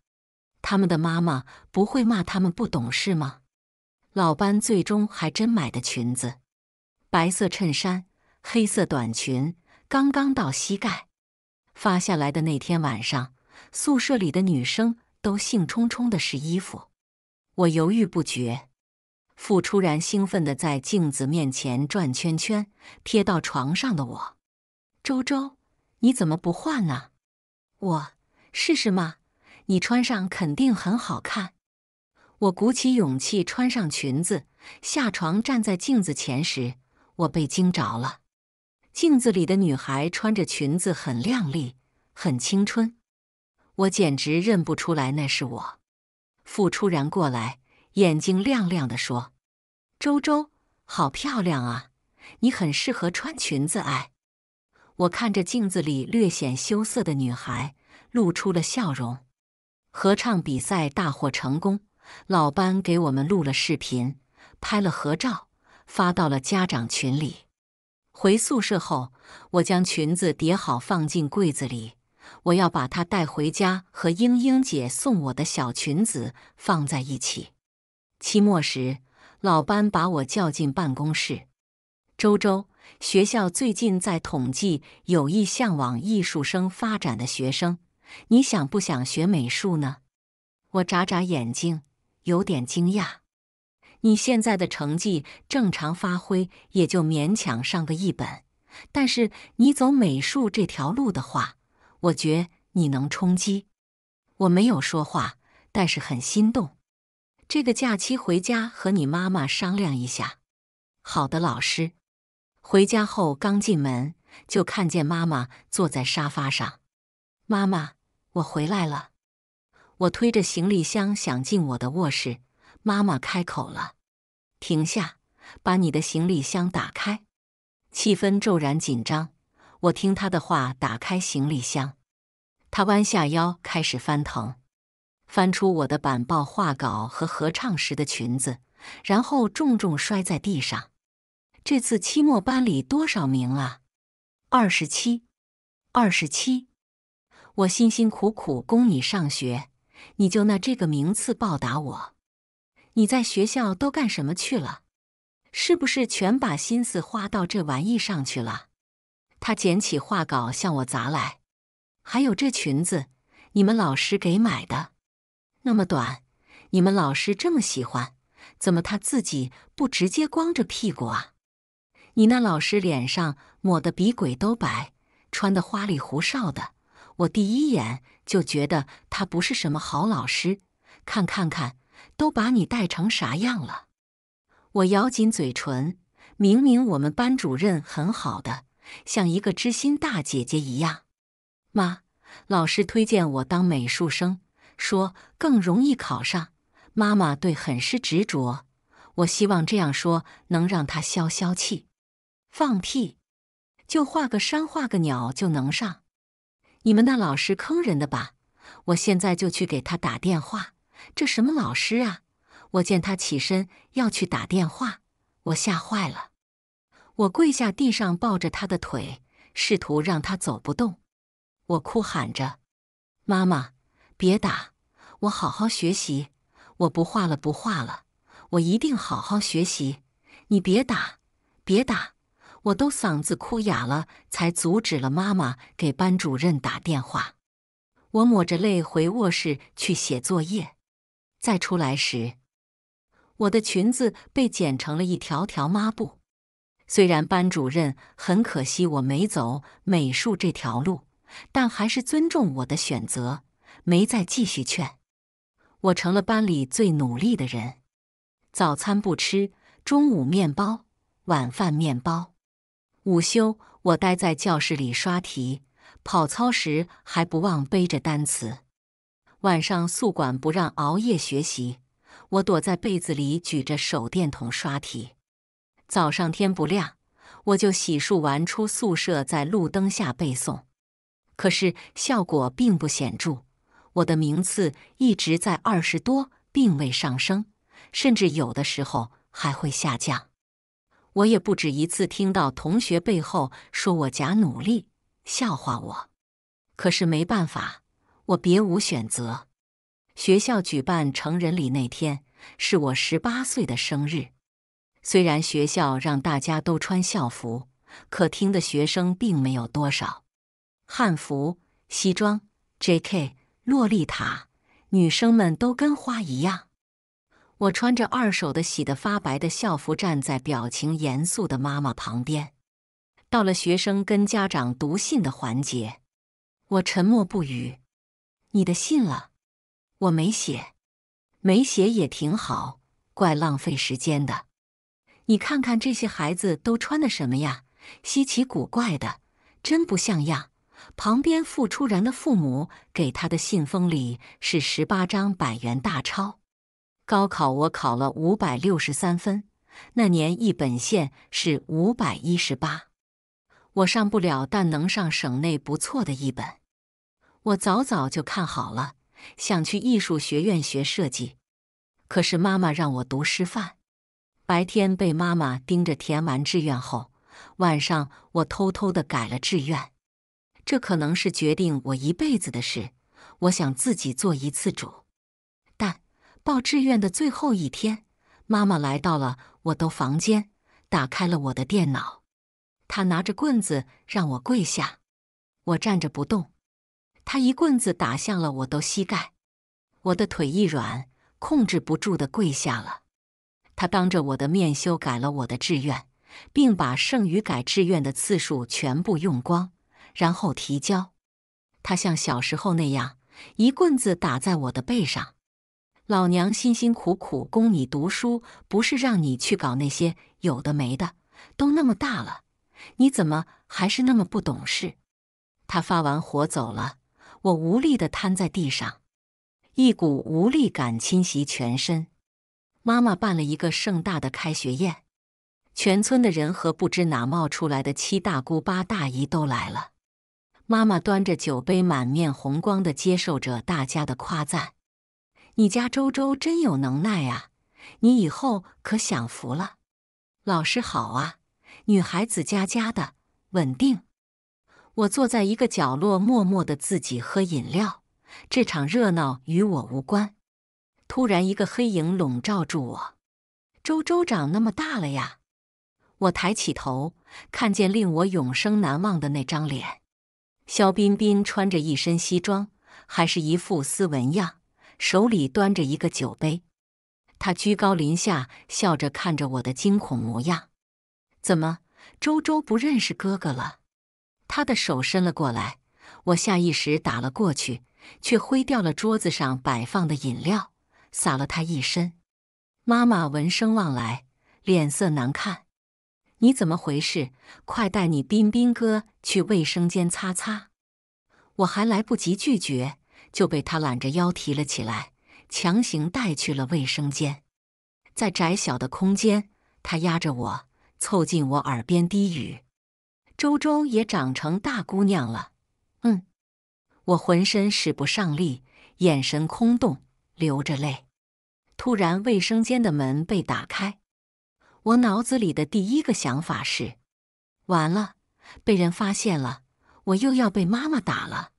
他们的妈妈不会骂他们不懂事吗？老班最终还真买的裙子，白色衬衫，黑色短裙，刚刚到膝盖。发下来的那天晚上，宿舍里的女生都兴冲冲的试衣服，我犹豫不决。傅初然兴奋的在镜子面前转圈圈，贴到床上的我，周周，你怎么不换啊？我试试嘛。你穿上肯定很好看。我鼓起勇气穿上裙子，下床站在镜子前时，我被惊着了。镜子里的女孩穿着裙子，很靓丽，很青春。我简直认不出来那是我。傅初然过来，眼睛亮亮的说：“周周，好漂亮啊！你很适合穿裙子哎。”我看着镜子里略显羞涩的女孩，露出了笑容。合唱比赛大获成功，老班给我们录了视频，拍了合照，发到了家长群里。回宿舍后，我将裙子叠好放进柜子里，我要把它带回家，和英英姐送我的小裙子放在一起。期末时，老班把我叫进办公室：“周周，学校最近在统计有意向往艺术生发展的学生。”你想不想学美术呢？我眨眨眼睛，有点惊讶。你现在的成绩正常发挥也就勉强上个一本，但是你走美术这条路的话，我觉你能冲击。我没有说话，但是很心动。这个假期回家和你妈妈商量一下。好的，老师。回家后刚进门就看见妈妈坐在沙发上，妈妈。我回来了，我推着行李箱想进我的卧室，妈妈开口了：“停下，把你的行李箱打开。”气氛骤然紧张。我听她的话，打开行李箱，她弯下腰开始翻腾，翻出我的板报画稿和合唱时的裙子，然后重重摔在地上。这次期末班里多少名啊？二十七，二十七。我辛辛苦苦供你上学，你就拿这个名次报答我？你在学校都干什么去了？是不是全把心思花到这玩意上去了？他捡起画稿向我砸来。还有这裙子，你们老师给买的，那么短，你们老师这么喜欢，怎么他自己不直接光着屁股啊？你那老师脸上抹的比鬼都白，穿的花里胡哨的。我第一眼就觉得他不是什么好老师，看看看，都把你带成啥样了！我咬紧嘴唇，明明我们班主任很好的，像一个知心大姐姐一样。妈，老师推荐我当美术生，说更容易考上。妈妈对很是执着，我希望这样说能让他消消气。放屁！就画个山，画个鸟就能上？你们那老师坑人的吧？我现在就去给他打电话。这什么老师啊！我见他起身要去打电话，我吓坏了。我跪下地上，抱着他的腿，试图让他走不动。我哭喊着：“妈妈，别打！我好好学习，我不画了，不画了，我一定好好学习。你别打，别打！”我都嗓子哭哑了，才阻止了妈妈给班主任打电话。我抹着泪回卧室去写作业。再出来时，我的裙子被剪成了一条条抹布。虽然班主任很可惜我没走美术这条路，但还是尊重我的选择，没再继续劝。我成了班里最努力的人：早餐不吃，中午面包，晚饭面包。午休，我待在教室里刷题；跑操时还不忘背着单词。晚上宿管不让熬夜学习，我躲在被子里举着手电筒刷题。早上天不亮，我就洗漱完出宿舍，在路灯下背诵。可是效果并不显著，我的名次一直在二十多，并未上升，甚至有的时候还会下降。我也不止一次听到同学背后说我假努力，笑话我。可是没办法，我别无选择。学校举办成人礼那天是我十八岁的生日。虽然学校让大家都穿校服，可听的学生并没有多少。汉服、西装、JK、洛丽塔，女生们都跟花一样。我穿着二手的、洗得发白的校服，站在表情严肃的妈妈旁边。到了学生跟家长读信的环节，我沉默不语。你的信了？我没写，没写也挺好，怪浪费时间的。你看看这些孩子都穿的什么呀？稀奇古怪的，真不像样。旁边付初然的父母给他的信封里是十八张百元大钞。高考我考了五百六十三分，那年一本线是五百一十八，我上不了，但能上省内不错的一本。我早早就看好了，想去艺术学院学设计，可是妈妈让我读师范。白天被妈妈盯着填完志愿后，晚上我偷偷的改了志愿。这可能是决定我一辈子的事，我想自己做一次主。报志愿的最后一天，妈妈来到了我的房间，打开了我的电脑。她拿着棍子让我跪下，我站着不动。他一棍子打向了我的膝盖，我的腿一软，控制不住的跪下了。他当着我的面修改了我的志愿，并把剩余改志愿的次数全部用光，然后提交。他像小时候那样，一棍子打在我的背上。老娘辛辛苦苦供你读书，不是让你去搞那些有的没的。都那么大了，你怎么还是那么不懂事？他发完火走了，我无力地瘫在地上，一股无力感侵袭全身。妈妈办了一个盛大的开学宴，全村的人和不知哪冒出来的七大姑八大姨都来了。妈妈端着酒杯，满面红光地接受着大家的夸赞。你家周周真有能耐啊！你以后可享福了。老师好啊，女孩子家家的，稳定。我坐在一个角落，默默的自己喝饮料。这场热闹与我无关。突然，一个黑影笼罩住我。周周长那么大了呀！我抬起头，看见令我永生难忘的那张脸。肖彬彬穿着一身西装，还是一副斯文样。手里端着一个酒杯，他居高临下笑着看着我的惊恐模样。怎么，周周不认识哥哥了？他的手伸了过来，我下意识打了过去，却挥掉了桌子上摆放的饮料，洒了他一身。妈妈闻声望来，脸色难看。你怎么回事？快带你彬彬哥去卫生间擦擦！我还来不及拒绝。就被他揽着腰提了起来，强行带去了卫生间。在窄小的空间，他压着我，凑近我耳边低语：“周周也长成大姑娘了。”嗯，我浑身使不上力，眼神空洞，流着泪。突然，卫生间的门被打开，我脑子里的第一个想法是：完了，被人发现了，我又要被妈妈打了。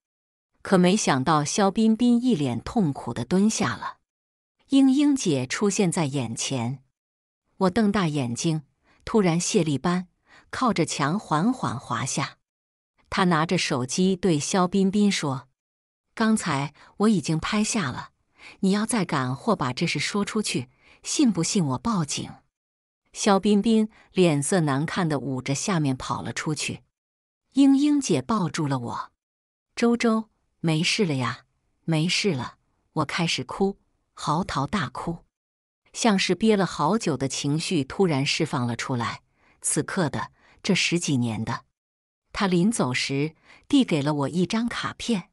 可没想到，肖彬彬一脸痛苦的蹲下了，英英姐出现在眼前，我瞪大眼睛，突然，泄力般靠着墙缓缓滑下，他拿着手机对肖彬彬说：“刚才我已经拍下了，你要再敢或把这事说出去，信不信我报警？”肖彬彬脸色难看的捂着下面跑了出去，英英姐抱住了我，周周。没事了呀，没事了。我开始哭，嚎啕大哭，像是憋了好久的情绪突然释放了出来。此刻的这十几年的，他临走时递给了我一张卡片。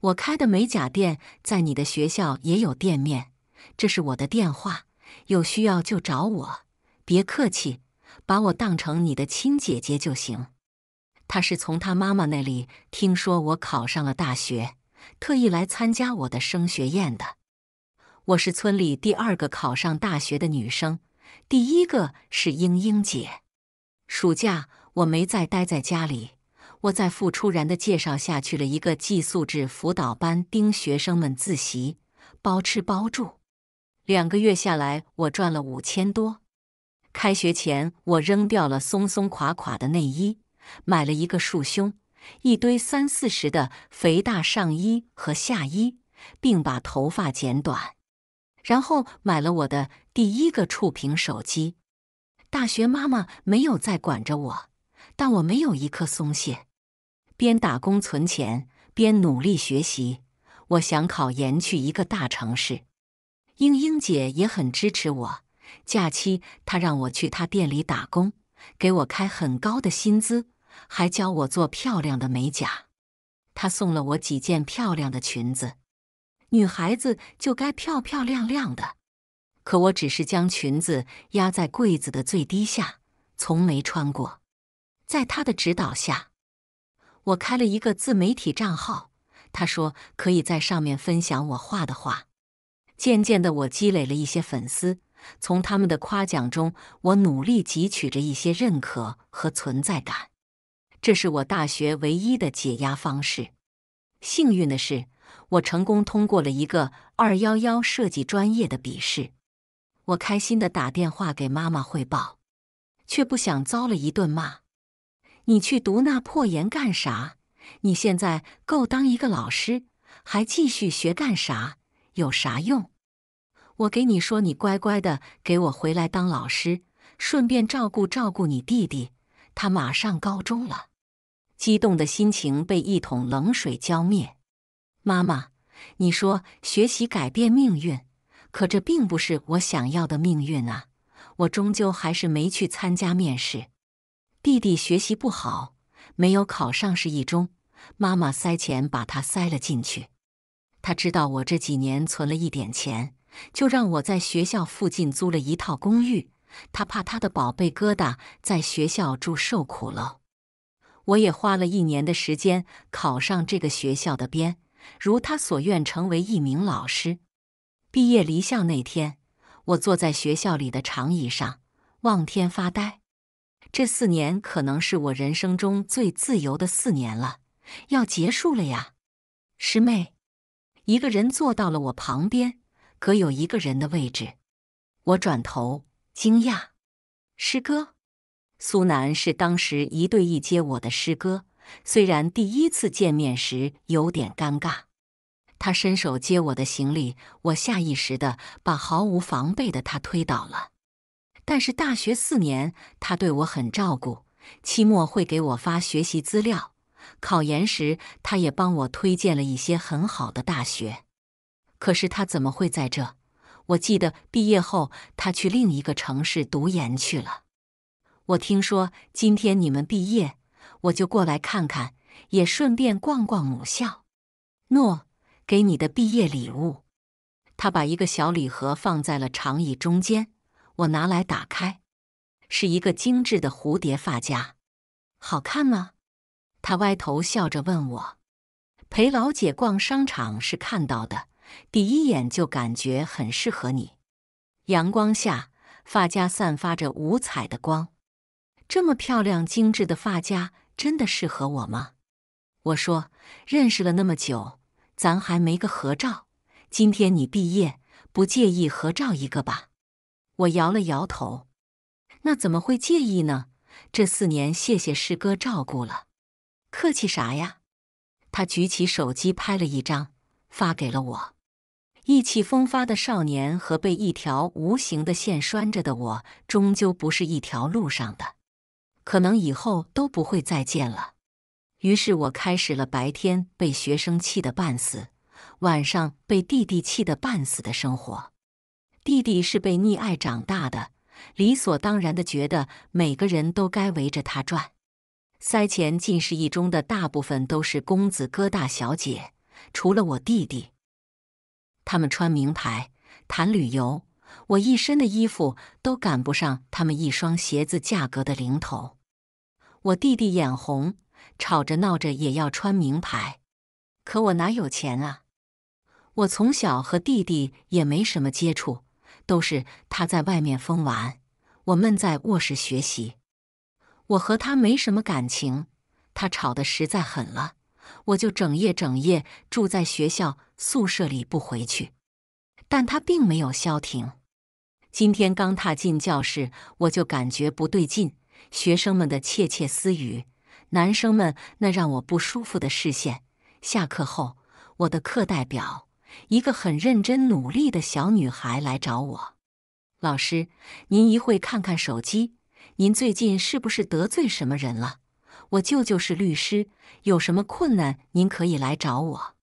我开的美甲店在你的学校也有店面，这是我的电话，有需要就找我，别客气，把我当成你的亲姐姐就行。他是从他妈妈那里听说我考上了大学，特意来参加我的升学宴的。我是村里第二个考上大学的女生，第一个是英英姐。暑假我没再待在家里，我在付初然的介绍下去了一个寄宿制辅导班，盯学生们自习，包吃包住。两个月下来，我赚了五千多。开学前，我扔掉了松松垮垮的内衣。买了一个束胸，一堆三四十的肥大上衣和下衣，并把头发剪短，然后买了我的第一个触屏手机。大学妈妈没有再管着我，但我没有一刻松懈，边打工存钱边努力学习。我想考研去一个大城市。英英姐也很支持我，假期她让我去她店里打工，给我开很高的薪资。还教我做漂亮的美甲，他送了我几件漂亮的裙子。女孩子就该漂漂亮亮的，可我只是将裙子压在柜子的最低下，从没穿过。在他的指导下，我开了一个自媒体账号。他说可以在上面分享我画的画。渐渐的，我积累了一些粉丝。从他们的夸奖中，我努力汲取着一些认可和存在感。这是我大学唯一的解压方式。幸运的是，我成功通过了一个“二幺幺”设计专业的笔试。我开心的打电话给妈妈汇报，却不想遭了一顿骂：“你去读那破研干啥？你现在够当一个老师，还继续学干啥？有啥用？我给你说，你乖乖的给我回来当老师，顺便照顾照顾你弟弟。”他马上高中了，激动的心情被一桶冷水浇灭。妈妈，你说学习改变命运，可这并不是我想要的命运啊！我终究还是没去参加面试。弟弟学习不好，没有考上市一中，妈妈塞钱把他塞了进去。他知道我这几年存了一点钱，就让我在学校附近租了一套公寓。他怕他的宝贝疙瘩在学校住受苦了。我也花了一年的时间考上这个学校的编，如他所愿，成为一名老师。毕业离校那天，我坐在学校里的长椅上，望天发呆。这四年可能是我人生中最自由的四年了，要结束了呀。师妹，一个人坐到了我旁边，隔有一个人的位置。我转头。惊讶，师哥，苏南是当时一对一接我的师哥。虽然第一次见面时有点尴尬，他伸手接我的行李，我下意识的把毫无防备的他推倒了。但是大学四年，他对我很照顾，期末会给我发学习资料，考研时他也帮我推荐了一些很好的大学。可是他怎么会在这？我记得毕业后，他去另一个城市读研去了。我听说今天你们毕业，我就过来看看，也顺便逛逛母校。诺，给你的毕业礼物。他把一个小礼盒放在了长椅中间，我拿来打开，是一个精致的蝴蝶发夹，好看吗？他歪头笑着问我。陪老姐逛商场是看到的。第一眼就感觉很适合你，阳光下发夹散发着五彩的光，这么漂亮精致的发夹真的适合我吗？我说认识了那么久，咱还没个合照，今天你毕业不介意合照一个吧？我摇了摇头，那怎么会介意呢？这四年谢谢师哥照顾了，客气啥呀？他举起手机拍了一张，发给了我。意气风发的少年和被一条无形的线拴着的我，终究不是一条路上的，可能以后都不会再见了。于是我开始了白天被学生气得半死，晚上被弟弟气得半死的生活。弟弟是被溺爱长大的，理所当然的觉得每个人都该围着他转。塞前进市一中的大部分都是公子哥大小姐，除了我弟弟。他们穿名牌，谈旅游，我一身的衣服都赶不上他们一双鞋子价格的零头。我弟弟眼红，吵着闹着也要穿名牌，可我哪有钱啊？我从小和弟弟也没什么接触，都是他在外面疯玩，我闷在卧室学习。我和他没什么感情，他吵得实在狠了，我就整夜整夜住在学校。宿舍里不回去，但他并没有消停。今天刚踏进教室，我就感觉不对劲。学生们的窃窃私语，男生们那让我不舒服的视线。下课后，我的课代表，一个很认真努力的小女孩来找我：“老师，您一会看看手机，您最近是不是得罪什么人了？我舅舅是律师，有什么困难您可以来找我。”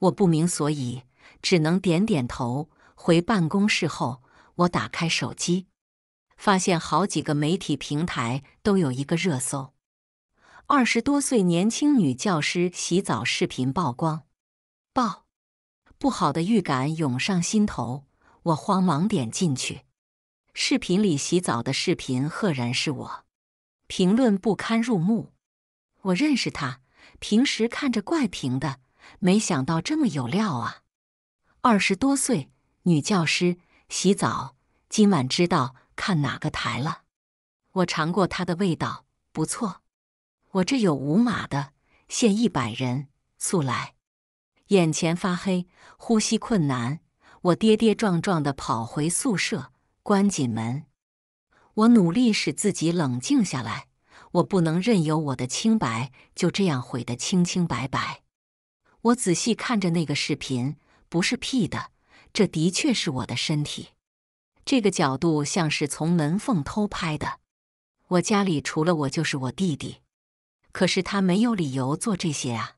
我不明所以，只能点点头。回办公室后，我打开手机，发现好几个媒体平台都有一个热搜：“二十多岁年轻女教师洗澡视频曝光”。爆！不好的预感涌上心头，我慌忙点进去。视频里洗澡的视频赫然是我，评论不堪入目。我认识他，平时看着怪平的。没想到这么有料啊！二十多岁女教师洗澡，今晚知道看哪个台了？我尝过它的味道，不错。我这有五码的，限一百人，速来！眼前发黑，呼吸困难，我跌跌撞撞的跑回宿舍，关紧门。我努力使自己冷静下来，我不能任由我的清白就这样毁得清清白白。我仔细看着那个视频，不是屁的，这的确是我的身体。这个角度像是从门缝偷拍的。我家里除了我就是我弟弟，可是他没有理由做这些啊！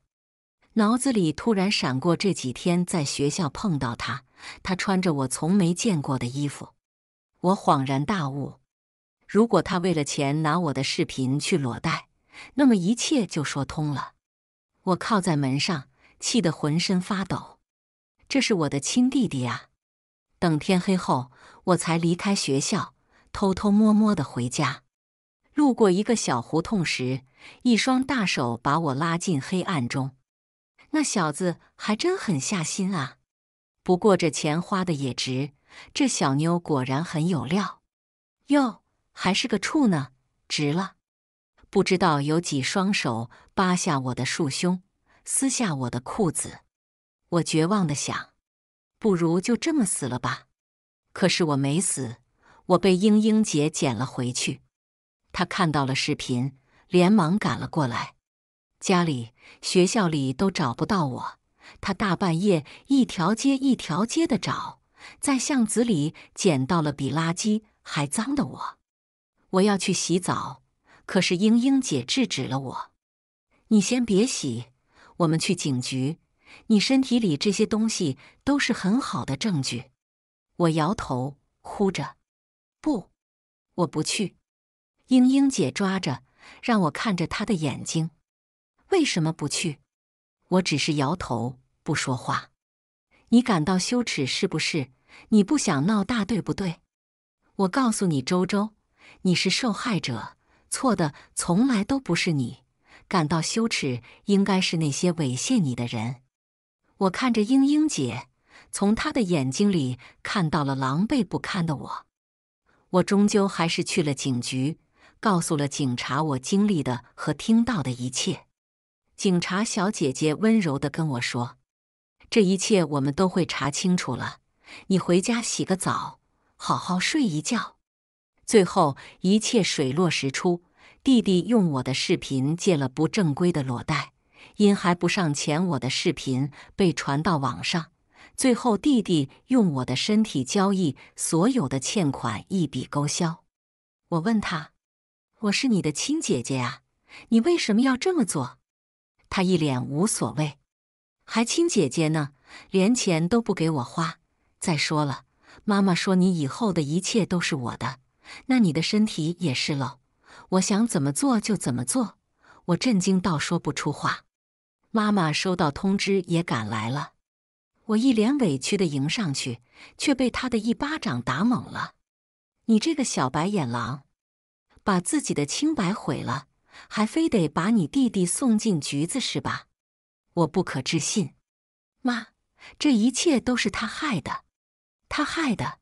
脑子里突然闪过这几天在学校碰到他，他穿着我从没见过的衣服。我恍然大悟：如果他为了钱拿我的视频去裸贷，那么一切就说通了。我靠在门上。气得浑身发抖，这是我的亲弟弟啊！等天黑后，我才离开学校，偷偷摸摸的回家。路过一个小胡同时，一双大手把我拉进黑暗中。那小子还真狠下心啊！不过这钱花的也值，这小妞果然很有料哟，还是个处呢，值了。不知道有几双手扒下我的束胸。撕下我的裤子，我绝望地想，不如就这么死了吧。可是我没死，我被英英姐捡了回去。她看到了视频，连忙赶了过来。家里、学校里都找不到我，她大半夜一条街一条街的找，在巷子里捡到了比垃圾还脏的我。我要去洗澡，可是英英姐制止了我：“你先别洗。”我们去警局，你身体里这些东西都是很好的证据。我摇头，哭着，不，我不去。英英姐抓着，让我看着她的眼睛。为什么不去？我只是摇头，不说话。你感到羞耻是不是？你不想闹大对不对？我告诉你，周周，你是受害者，错的从来都不是你。感到羞耻，应该是那些猥亵你的人。我看着英英姐，从她的眼睛里看到了狼狈不堪的我。我终究还是去了警局，告诉了警察我经历的和听到的一切。警察小姐姐温柔地跟我说：“这一切我们都会查清楚了，你回家洗个澡，好好睡一觉。最后，一切水落石出。”弟弟用我的视频借了不正规的裸贷，因还不上钱，我的视频被传到网上。最后，弟弟用我的身体交易，所有的欠款一笔勾销。我问他：“我是你的亲姐姐呀，你为什么要这么做？”他一脸无所谓：“还亲姐姐呢，连钱都不给我花。再说了，妈妈说你以后的一切都是我的，那你的身体也是喽。”我想怎么做就怎么做，我震惊到说不出话。妈妈收到通知也赶来了，我一脸委屈的迎上去，却被他的一巴掌打懵了。你这个小白眼狼，把自己的清白毁了，还非得把你弟弟送进局子是吧？我不可置信，妈，这一切都是他害的，他害的。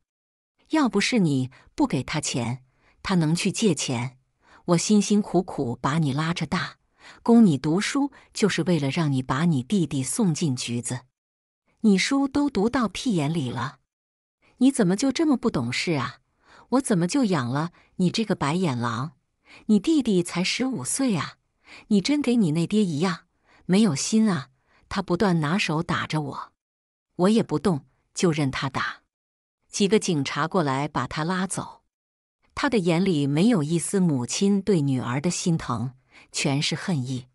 要不是你不给他钱，他能去借钱？我辛辛苦苦把你拉着大，供你读书，就是为了让你把你弟弟送进局子。你书都读到屁眼里了，你怎么就这么不懂事啊？我怎么就养了你这个白眼狼？你弟弟才十五岁啊，你真给你那爹一样，没有心啊！他不断拿手打着我，我也不动，就任他打。几个警察过来把他拉走。他的眼里没有一丝母亲对女儿的心疼，全是恨意。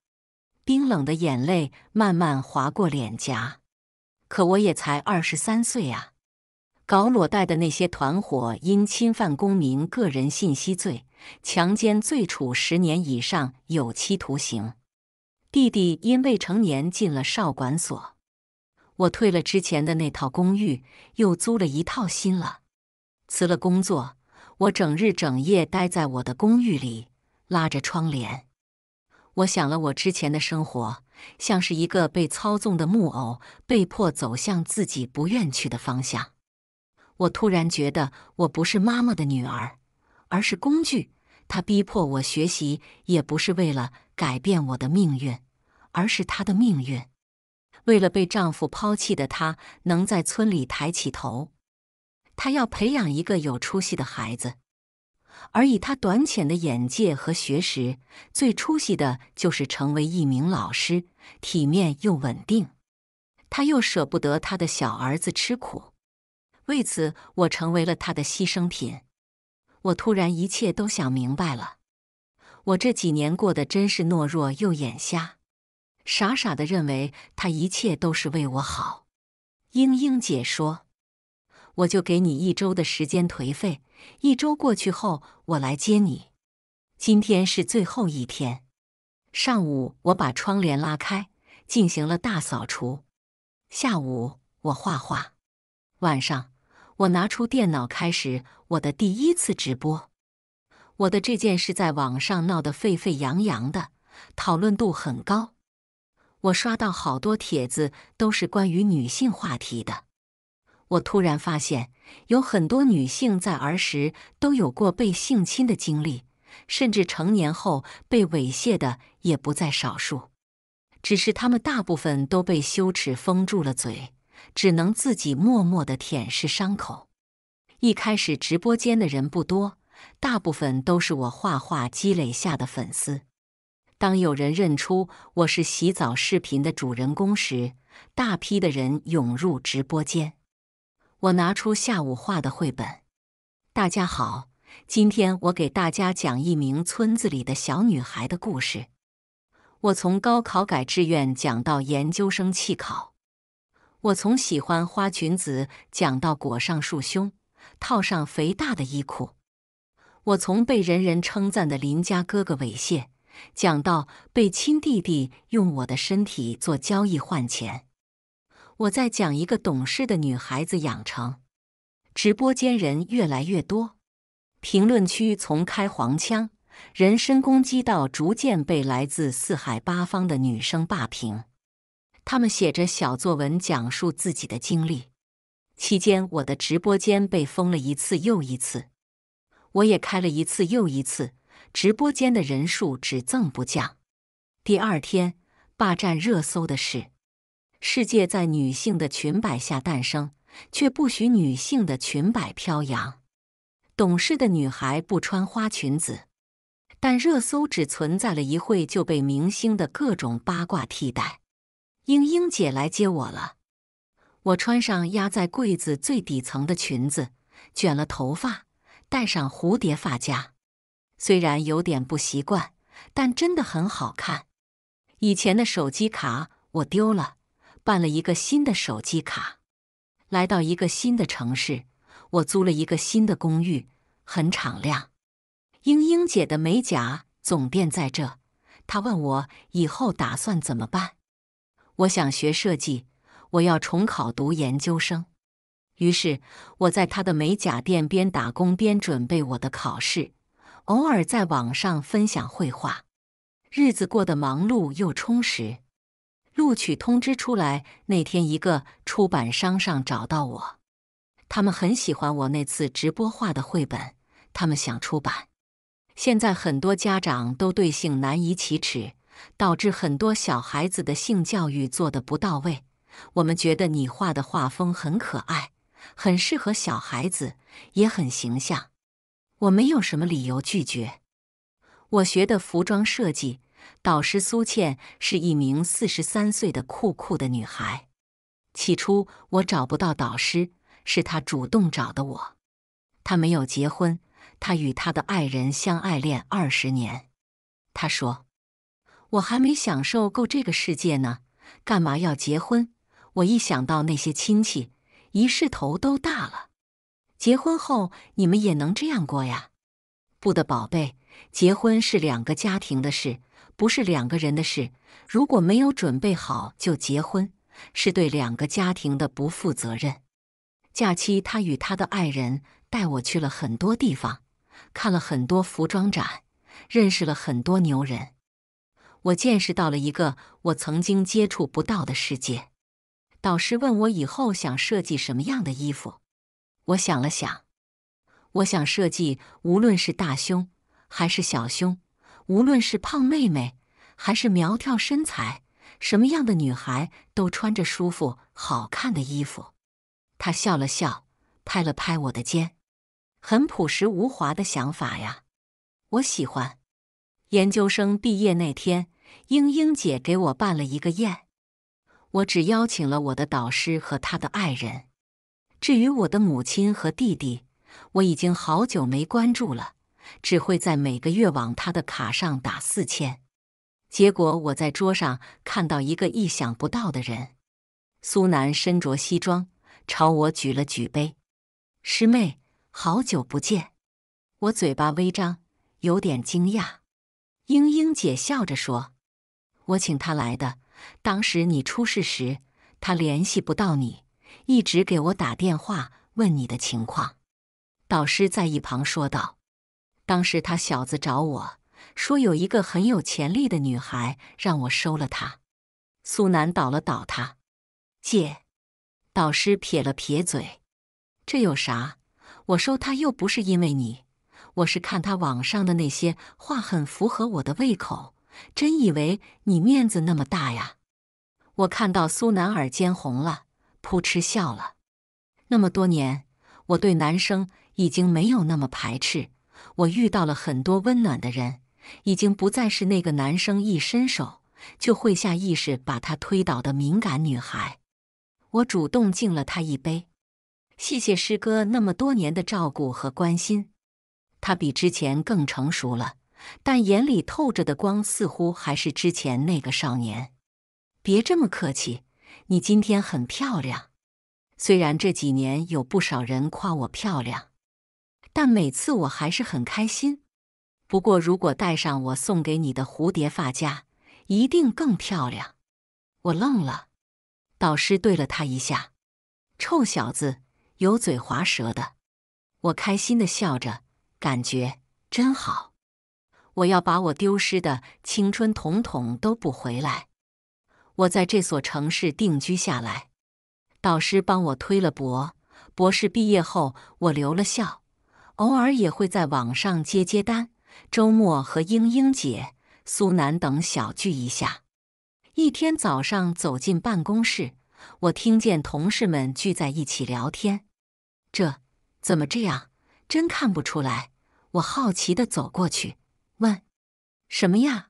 冰冷的眼泪慢慢划过脸颊。可我也才二十三岁啊！搞裸贷的那些团伙因侵犯公民个人信息罪、强奸罪，处十年以上有期徒刑。弟弟因未成年进了少管所。我退了之前的那套公寓，又租了一套新了。辞了工作。我整日整夜待在我的公寓里，拉着窗帘。我想了我之前的生活，像是一个被操纵的木偶，被迫走向自己不愿去的方向。我突然觉得我不是妈妈的女儿，而是工具。她逼迫我学习，也不是为了改变我的命运，而是她的命运。为了被丈夫抛弃的她能在村里抬起头。他要培养一个有出息的孩子，而以他短浅的眼界和学识，最出息的就是成为一名老师，体面又稳定。他又舍不得他的小儿子吃苦，为此我成为了他的牺牲品。我突然一切都想明白了，我这几年过得真是懦弱又眼瞎，傻傻的认为他一切都是为我好。英英姐说。我就给你一周的时间颓废，一周过去后我来接你。今天是最后一天，上午我把窗帘拉开，进行了大扫除；下午我画画，晚上我拿出电脑开始我的第一次直播。我的这件事在网上闹得沸沸扬扬的，讨论度很高。我刷到好多帖子，都是关于女性话题的。我突然发现，有很多女性在儿时都有过被性侵的经历，甚至成年后被猥亵的也不在少数。只是她们大部分都被羞耻封住了嘴，只能自己默默地舔舐伤口。一开始，直播间的人不多，大部分都是我画画积累下的粉丝。当有人认出我是洗澡视频的主人公时，大批的人涌入直播间。我拿出下午画的绘本。大家好，今天我给大家讲一名村子里的小女孩的故事。我从高考改志愿讲到研究生弃考，我从喜欢花裙子讲到裹上束胸，套上肥大的衣裤。我从被人人称赞的邻家哥哥猥亵，讲到被亲弟弟用我的身体做交易换钱。我在讲一个懂事的女孩子养成，直播间人越来越多，评论区从开黄腔、人身攻击到逐渐被来自四海八方的女生霸屏，他们写着小作文讲述自己的经历。期间，我的直播间被封了一次又一次，我也开了一次又一次，直播间的人数只增不降。第二天，霸占热搜的是。世界在女性的裙摆下诞生，却不许女性的裙摆飘扬。懂事的女孩不穿花裙子，但热搜只存在了一会，就被明星的各种八卦替代。英英姐来接我了，我穿上压在柜子最底层的裙子，卷了头发，戴上蝴蝶发夹。虽然有点不习惯，但真的很好看。以前的手机卡我丢了。办了一个新的手机卡，来到一个新的城市，我租了一个新的公寓，很敞亮。英英姐的美甲总店在这，她问我以后打算怎么办。我想学设计，我要重考读研究生。于是我在她的美甲店边打工边准备我的考试，偶尔在网上分享绘画，日子过得忙碌又充实。录取通知出来那天，一个出版商上找到我，他们很喜欢我那次直播画的绘本，他们想出版。现在很多家长都对性难以启齿，导致很多小孩子的性教育做得不到位。我们觉得你画的画风很可爱，很适合小孩子，也很形象。我没有什么理由拒绝。我学的服装设计。导师苏倩是一名四十三岁的酷酷的女孩。起初我找不到导师，是她主动找的我。她没有结婚，她与她的爱人相爱恋二十年。她说：“我还没享受够这个世界呢，干嘛要结婚？我一想到那些亲戚，一试头都大了。结婚后你们也能这样过呀？”不的宝贝，结婚是两个家庭的事，不是两个人的事。如果没有准备好就结婚，是对两个家庭的不负责任。假期，他与他的爱人带我去了很多地方，看了很多服装展，认识了很多牛人。我见识到了一个我曾经接触不到的世界。导师问我以后想设计什么样的衣服，我想了想。我想设计，无论是大胸还是小胸，无论是胖妹妹还是苗条身材，什么样的女孩都穿着舒服、好看的衣服。他笑了笑，拍了拍我的肩，很朴实无华的想法呀，我喜欢。研究生毕业那天，英英姐给我办了一个宴，我只邀请了我的导师和他的爱人，至于我的母亲和弟弟。我已经好久没关注了，只会在每个月往他的卡上打四千。结果我在桌上看到一个意想不到的人，苏南身着西装，朝我举了举杯：“师妹，好久不见。”我嘴巴微张，有点惊讶。英英姐笑着说：“我请他来的。当时你出事时，他联系不到你，一直给我打电话问你的情况。”导师在一旁说道：“当时他小子找我说，有一个很有潜力的女孩，让我收了她。”苏南倒了倒他，姐。导师撇了撇嘴：“这有啥？我收她又不是因为你，我是看她网上的那些话很符合我的胃口。”真以为你面子那么大呀？我看到苏南耳尖红了，扑哧笑了。那么多年，我对男生。已经没有那么排斥，我遇到了很多温暖的人，已经不再是那个男生一伸手就会下意识把他推倒的敏感女孩。我主动敬了他一杯，谢谢师哥那么多年的照顾和关心。他比之前更成熟了，但眼里透着的光似乎还是之前那个少年。别这么客气，你今天很漂亮。虽然这几年有不少人夸我漂亮。但每次我还是很开心。不过，如果戴上我送给你的蝴蝶发夹，一定更漂亮。我愣了，导师对了他一下：“臭小子，油嘴滑舌的。”我开心的笑着，感觉真好。我要把我丢失的青春统统都补回来。我在这所城市定居下来。导师帮我推了博博士毕业后，我留了校。偶尔也会在网上接接单，周末和英英姐、苏南等小聚一下。一天早上走进办公室，我听见同事们聚在一起聊天。这怎么这样？真看不出来。我好奇地走过去问：“什么呀？”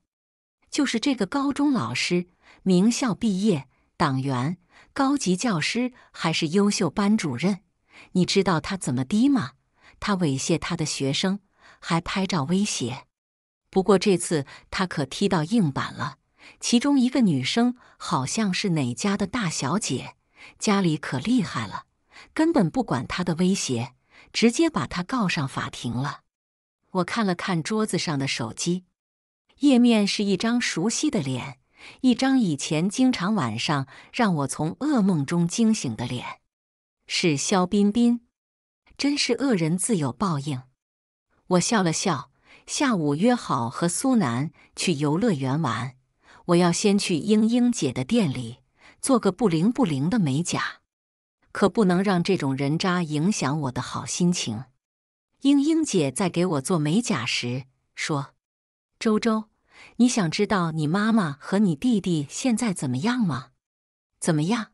就是这个高中老师，名校毕业，党员，高级教师，还是优秀班主任。你知道他怎么滴吗？他猥亵他的学生，还拍照威胁。不过这次他可踢到硬板了。其中一个女生好像是哪家的大小姐，家里可厉害了，根本不管他的威胁，直接把他告上法庭了。我看了看桌子上的手机，页面是一张熟悉的脸，一张以前经常晚上让我从噩梦中惊醒的脸，是肖彬彬。真是恶人自有报应。我笑了笑，下午约好和苏南去游乐园玩。我要先去英英姐的店里做个不灵不灵的美甲，可不能让这种人渣影响我的好心情。英英姐在给我做美甲时说：“周周，你想知道你妈妈和你弟弟现在怎么样吗？怎么样？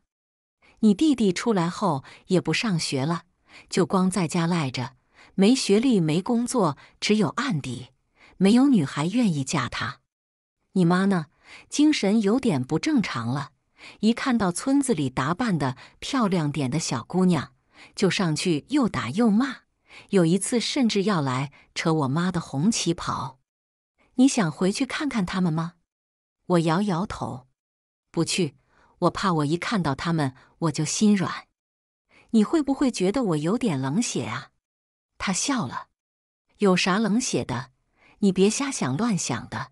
你弟弟出来后也不上学了。”就光在家赖着，没学历，没工作，只有案底，没有女孩愿意嫁他。你妈呢？精神有点不正常了，一看到村子里打扮的漂亮点的小姑娘，就上去又打又骂。有一次甚至要来扯我妈的红旗袍。你想回去看看他们吗？我摇摇头，不去，我怕我一看到他们我就心软。你会不会觉得我有点冷血啊？他笑了，有啥冷血的？你别瞎想乱想的。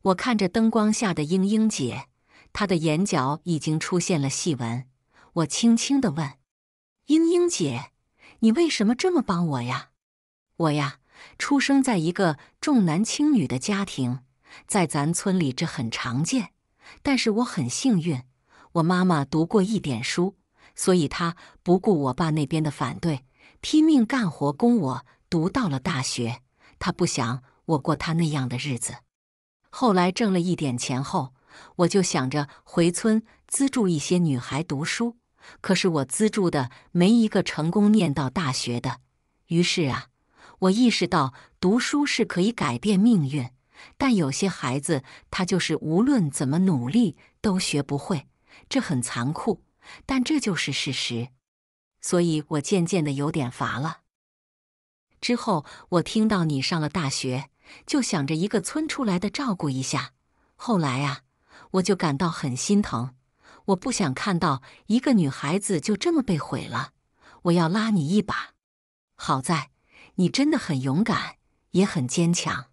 我看着灯光下的英英姐，她的眼角已经出现了细纹。我轻轻的问：“英英姐，你为什么这么帮我呀？”我呀，出生在一个重男轻女的家庭，在咱村里这很常见。但是我很幸运，我妈妈读过一点书。所以，他不顾我爸那边的反对，拼命干活供我读到了大学。他不想我过他那样的日子。后来挣了一点钱后，我就想着回村资助一些女孩读书。可是，我资助的没一个成功念到大学的。于是啊，我意识到读书是可以改变命运，但有些孩子他就是无论怎么努力都学不会，这很残酷。但这就是事实，所以我渐渐的有点乏了。之后我听到你上了大学，就想着一个村出来的照顾一下。后来啊，我就感到很心疼，我不想看到一个女孩子就这么被毁了。我要拉你一把。好在你真的很勇敢，也很坚强。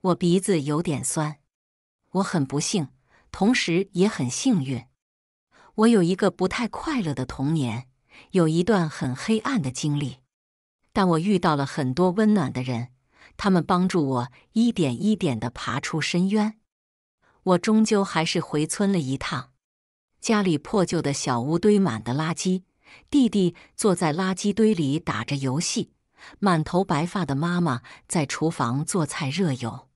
我鼻子有点酸，我很不幸，同时也很幸运。我有一个不太快乐的童年，有一段很黑暗的经历，但我遇到了很多温暖的人，他们帮助我一点一点地爬出深渊。我终究还是回村了一趟，家里破旧的小屋堆满的垃圾，弟弟坐在垃圾堆里打着游戏，满头白发的妈妈在厨房做菜热油，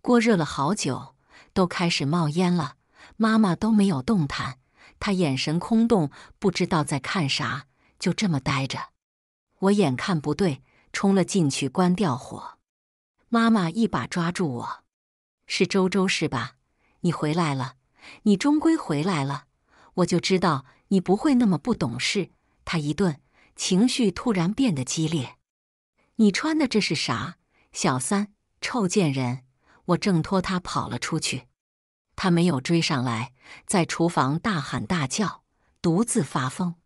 锅热了好久，都开始冒烟了，妈妈都没有动弹。他眼神空洞，不知道在看啥，就这么呆着。我眼看不对，冲了进去，关掉火。妈妈一把抓住我：“是周周是吧？你回来了，你终归回来了，我就知道你不会那么不懂事。”他一顿，情绪突然变得激烈：“你穿的这是啥？小三，臭贱人！”我挣脱他跑了出去，他没有追上来。在厨房大喊大叫，独自发疯。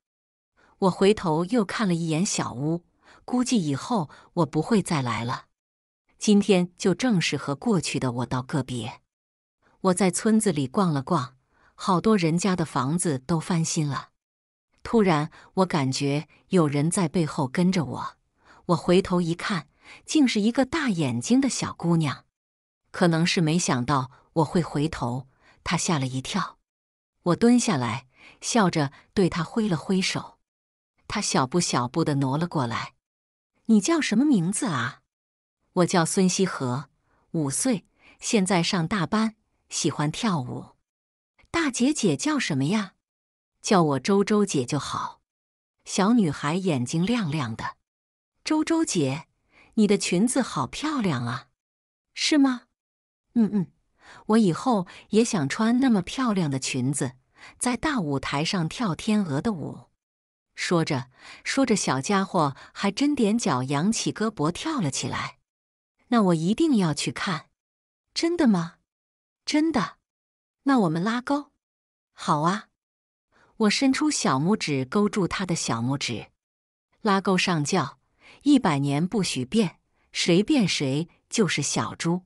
我回头又看了一眼小屋，估计以后我不会再来了。今天就正式和过去的我道个别。我在村子里逛了逛，好多人家的房子都翻新了。突然，我感觉有人在背后跟着我，我回头一看，竟是一个大眼睛的小姑娘。可能是没想到我会回头。他吓了一跳，我蹲下来，笑着对他挥了挥手。他小步小步的挪了过来。你叫什么名字啊？我叫孙希和，五岁，现在上大班，喜欢跳舞。大姐姐叫什么呀？叫我周周姐就好。小女孩眼睛亮亮的。周周姐，你的裙子好漂亮啊，是吗？嗯嗯。我以后也想穿那么漂亮的裙子，在大舞台上跳天鹅的舞。说着说着，小家伙还真踮脚、扬起胳膊跳了起来。那我一定要去看。真的吗？真的。那我们拉钩。好啊。我伸出小拇指勾住他的小拇指，拉钩上轿，一百年不许变，谁变谁就是小猪。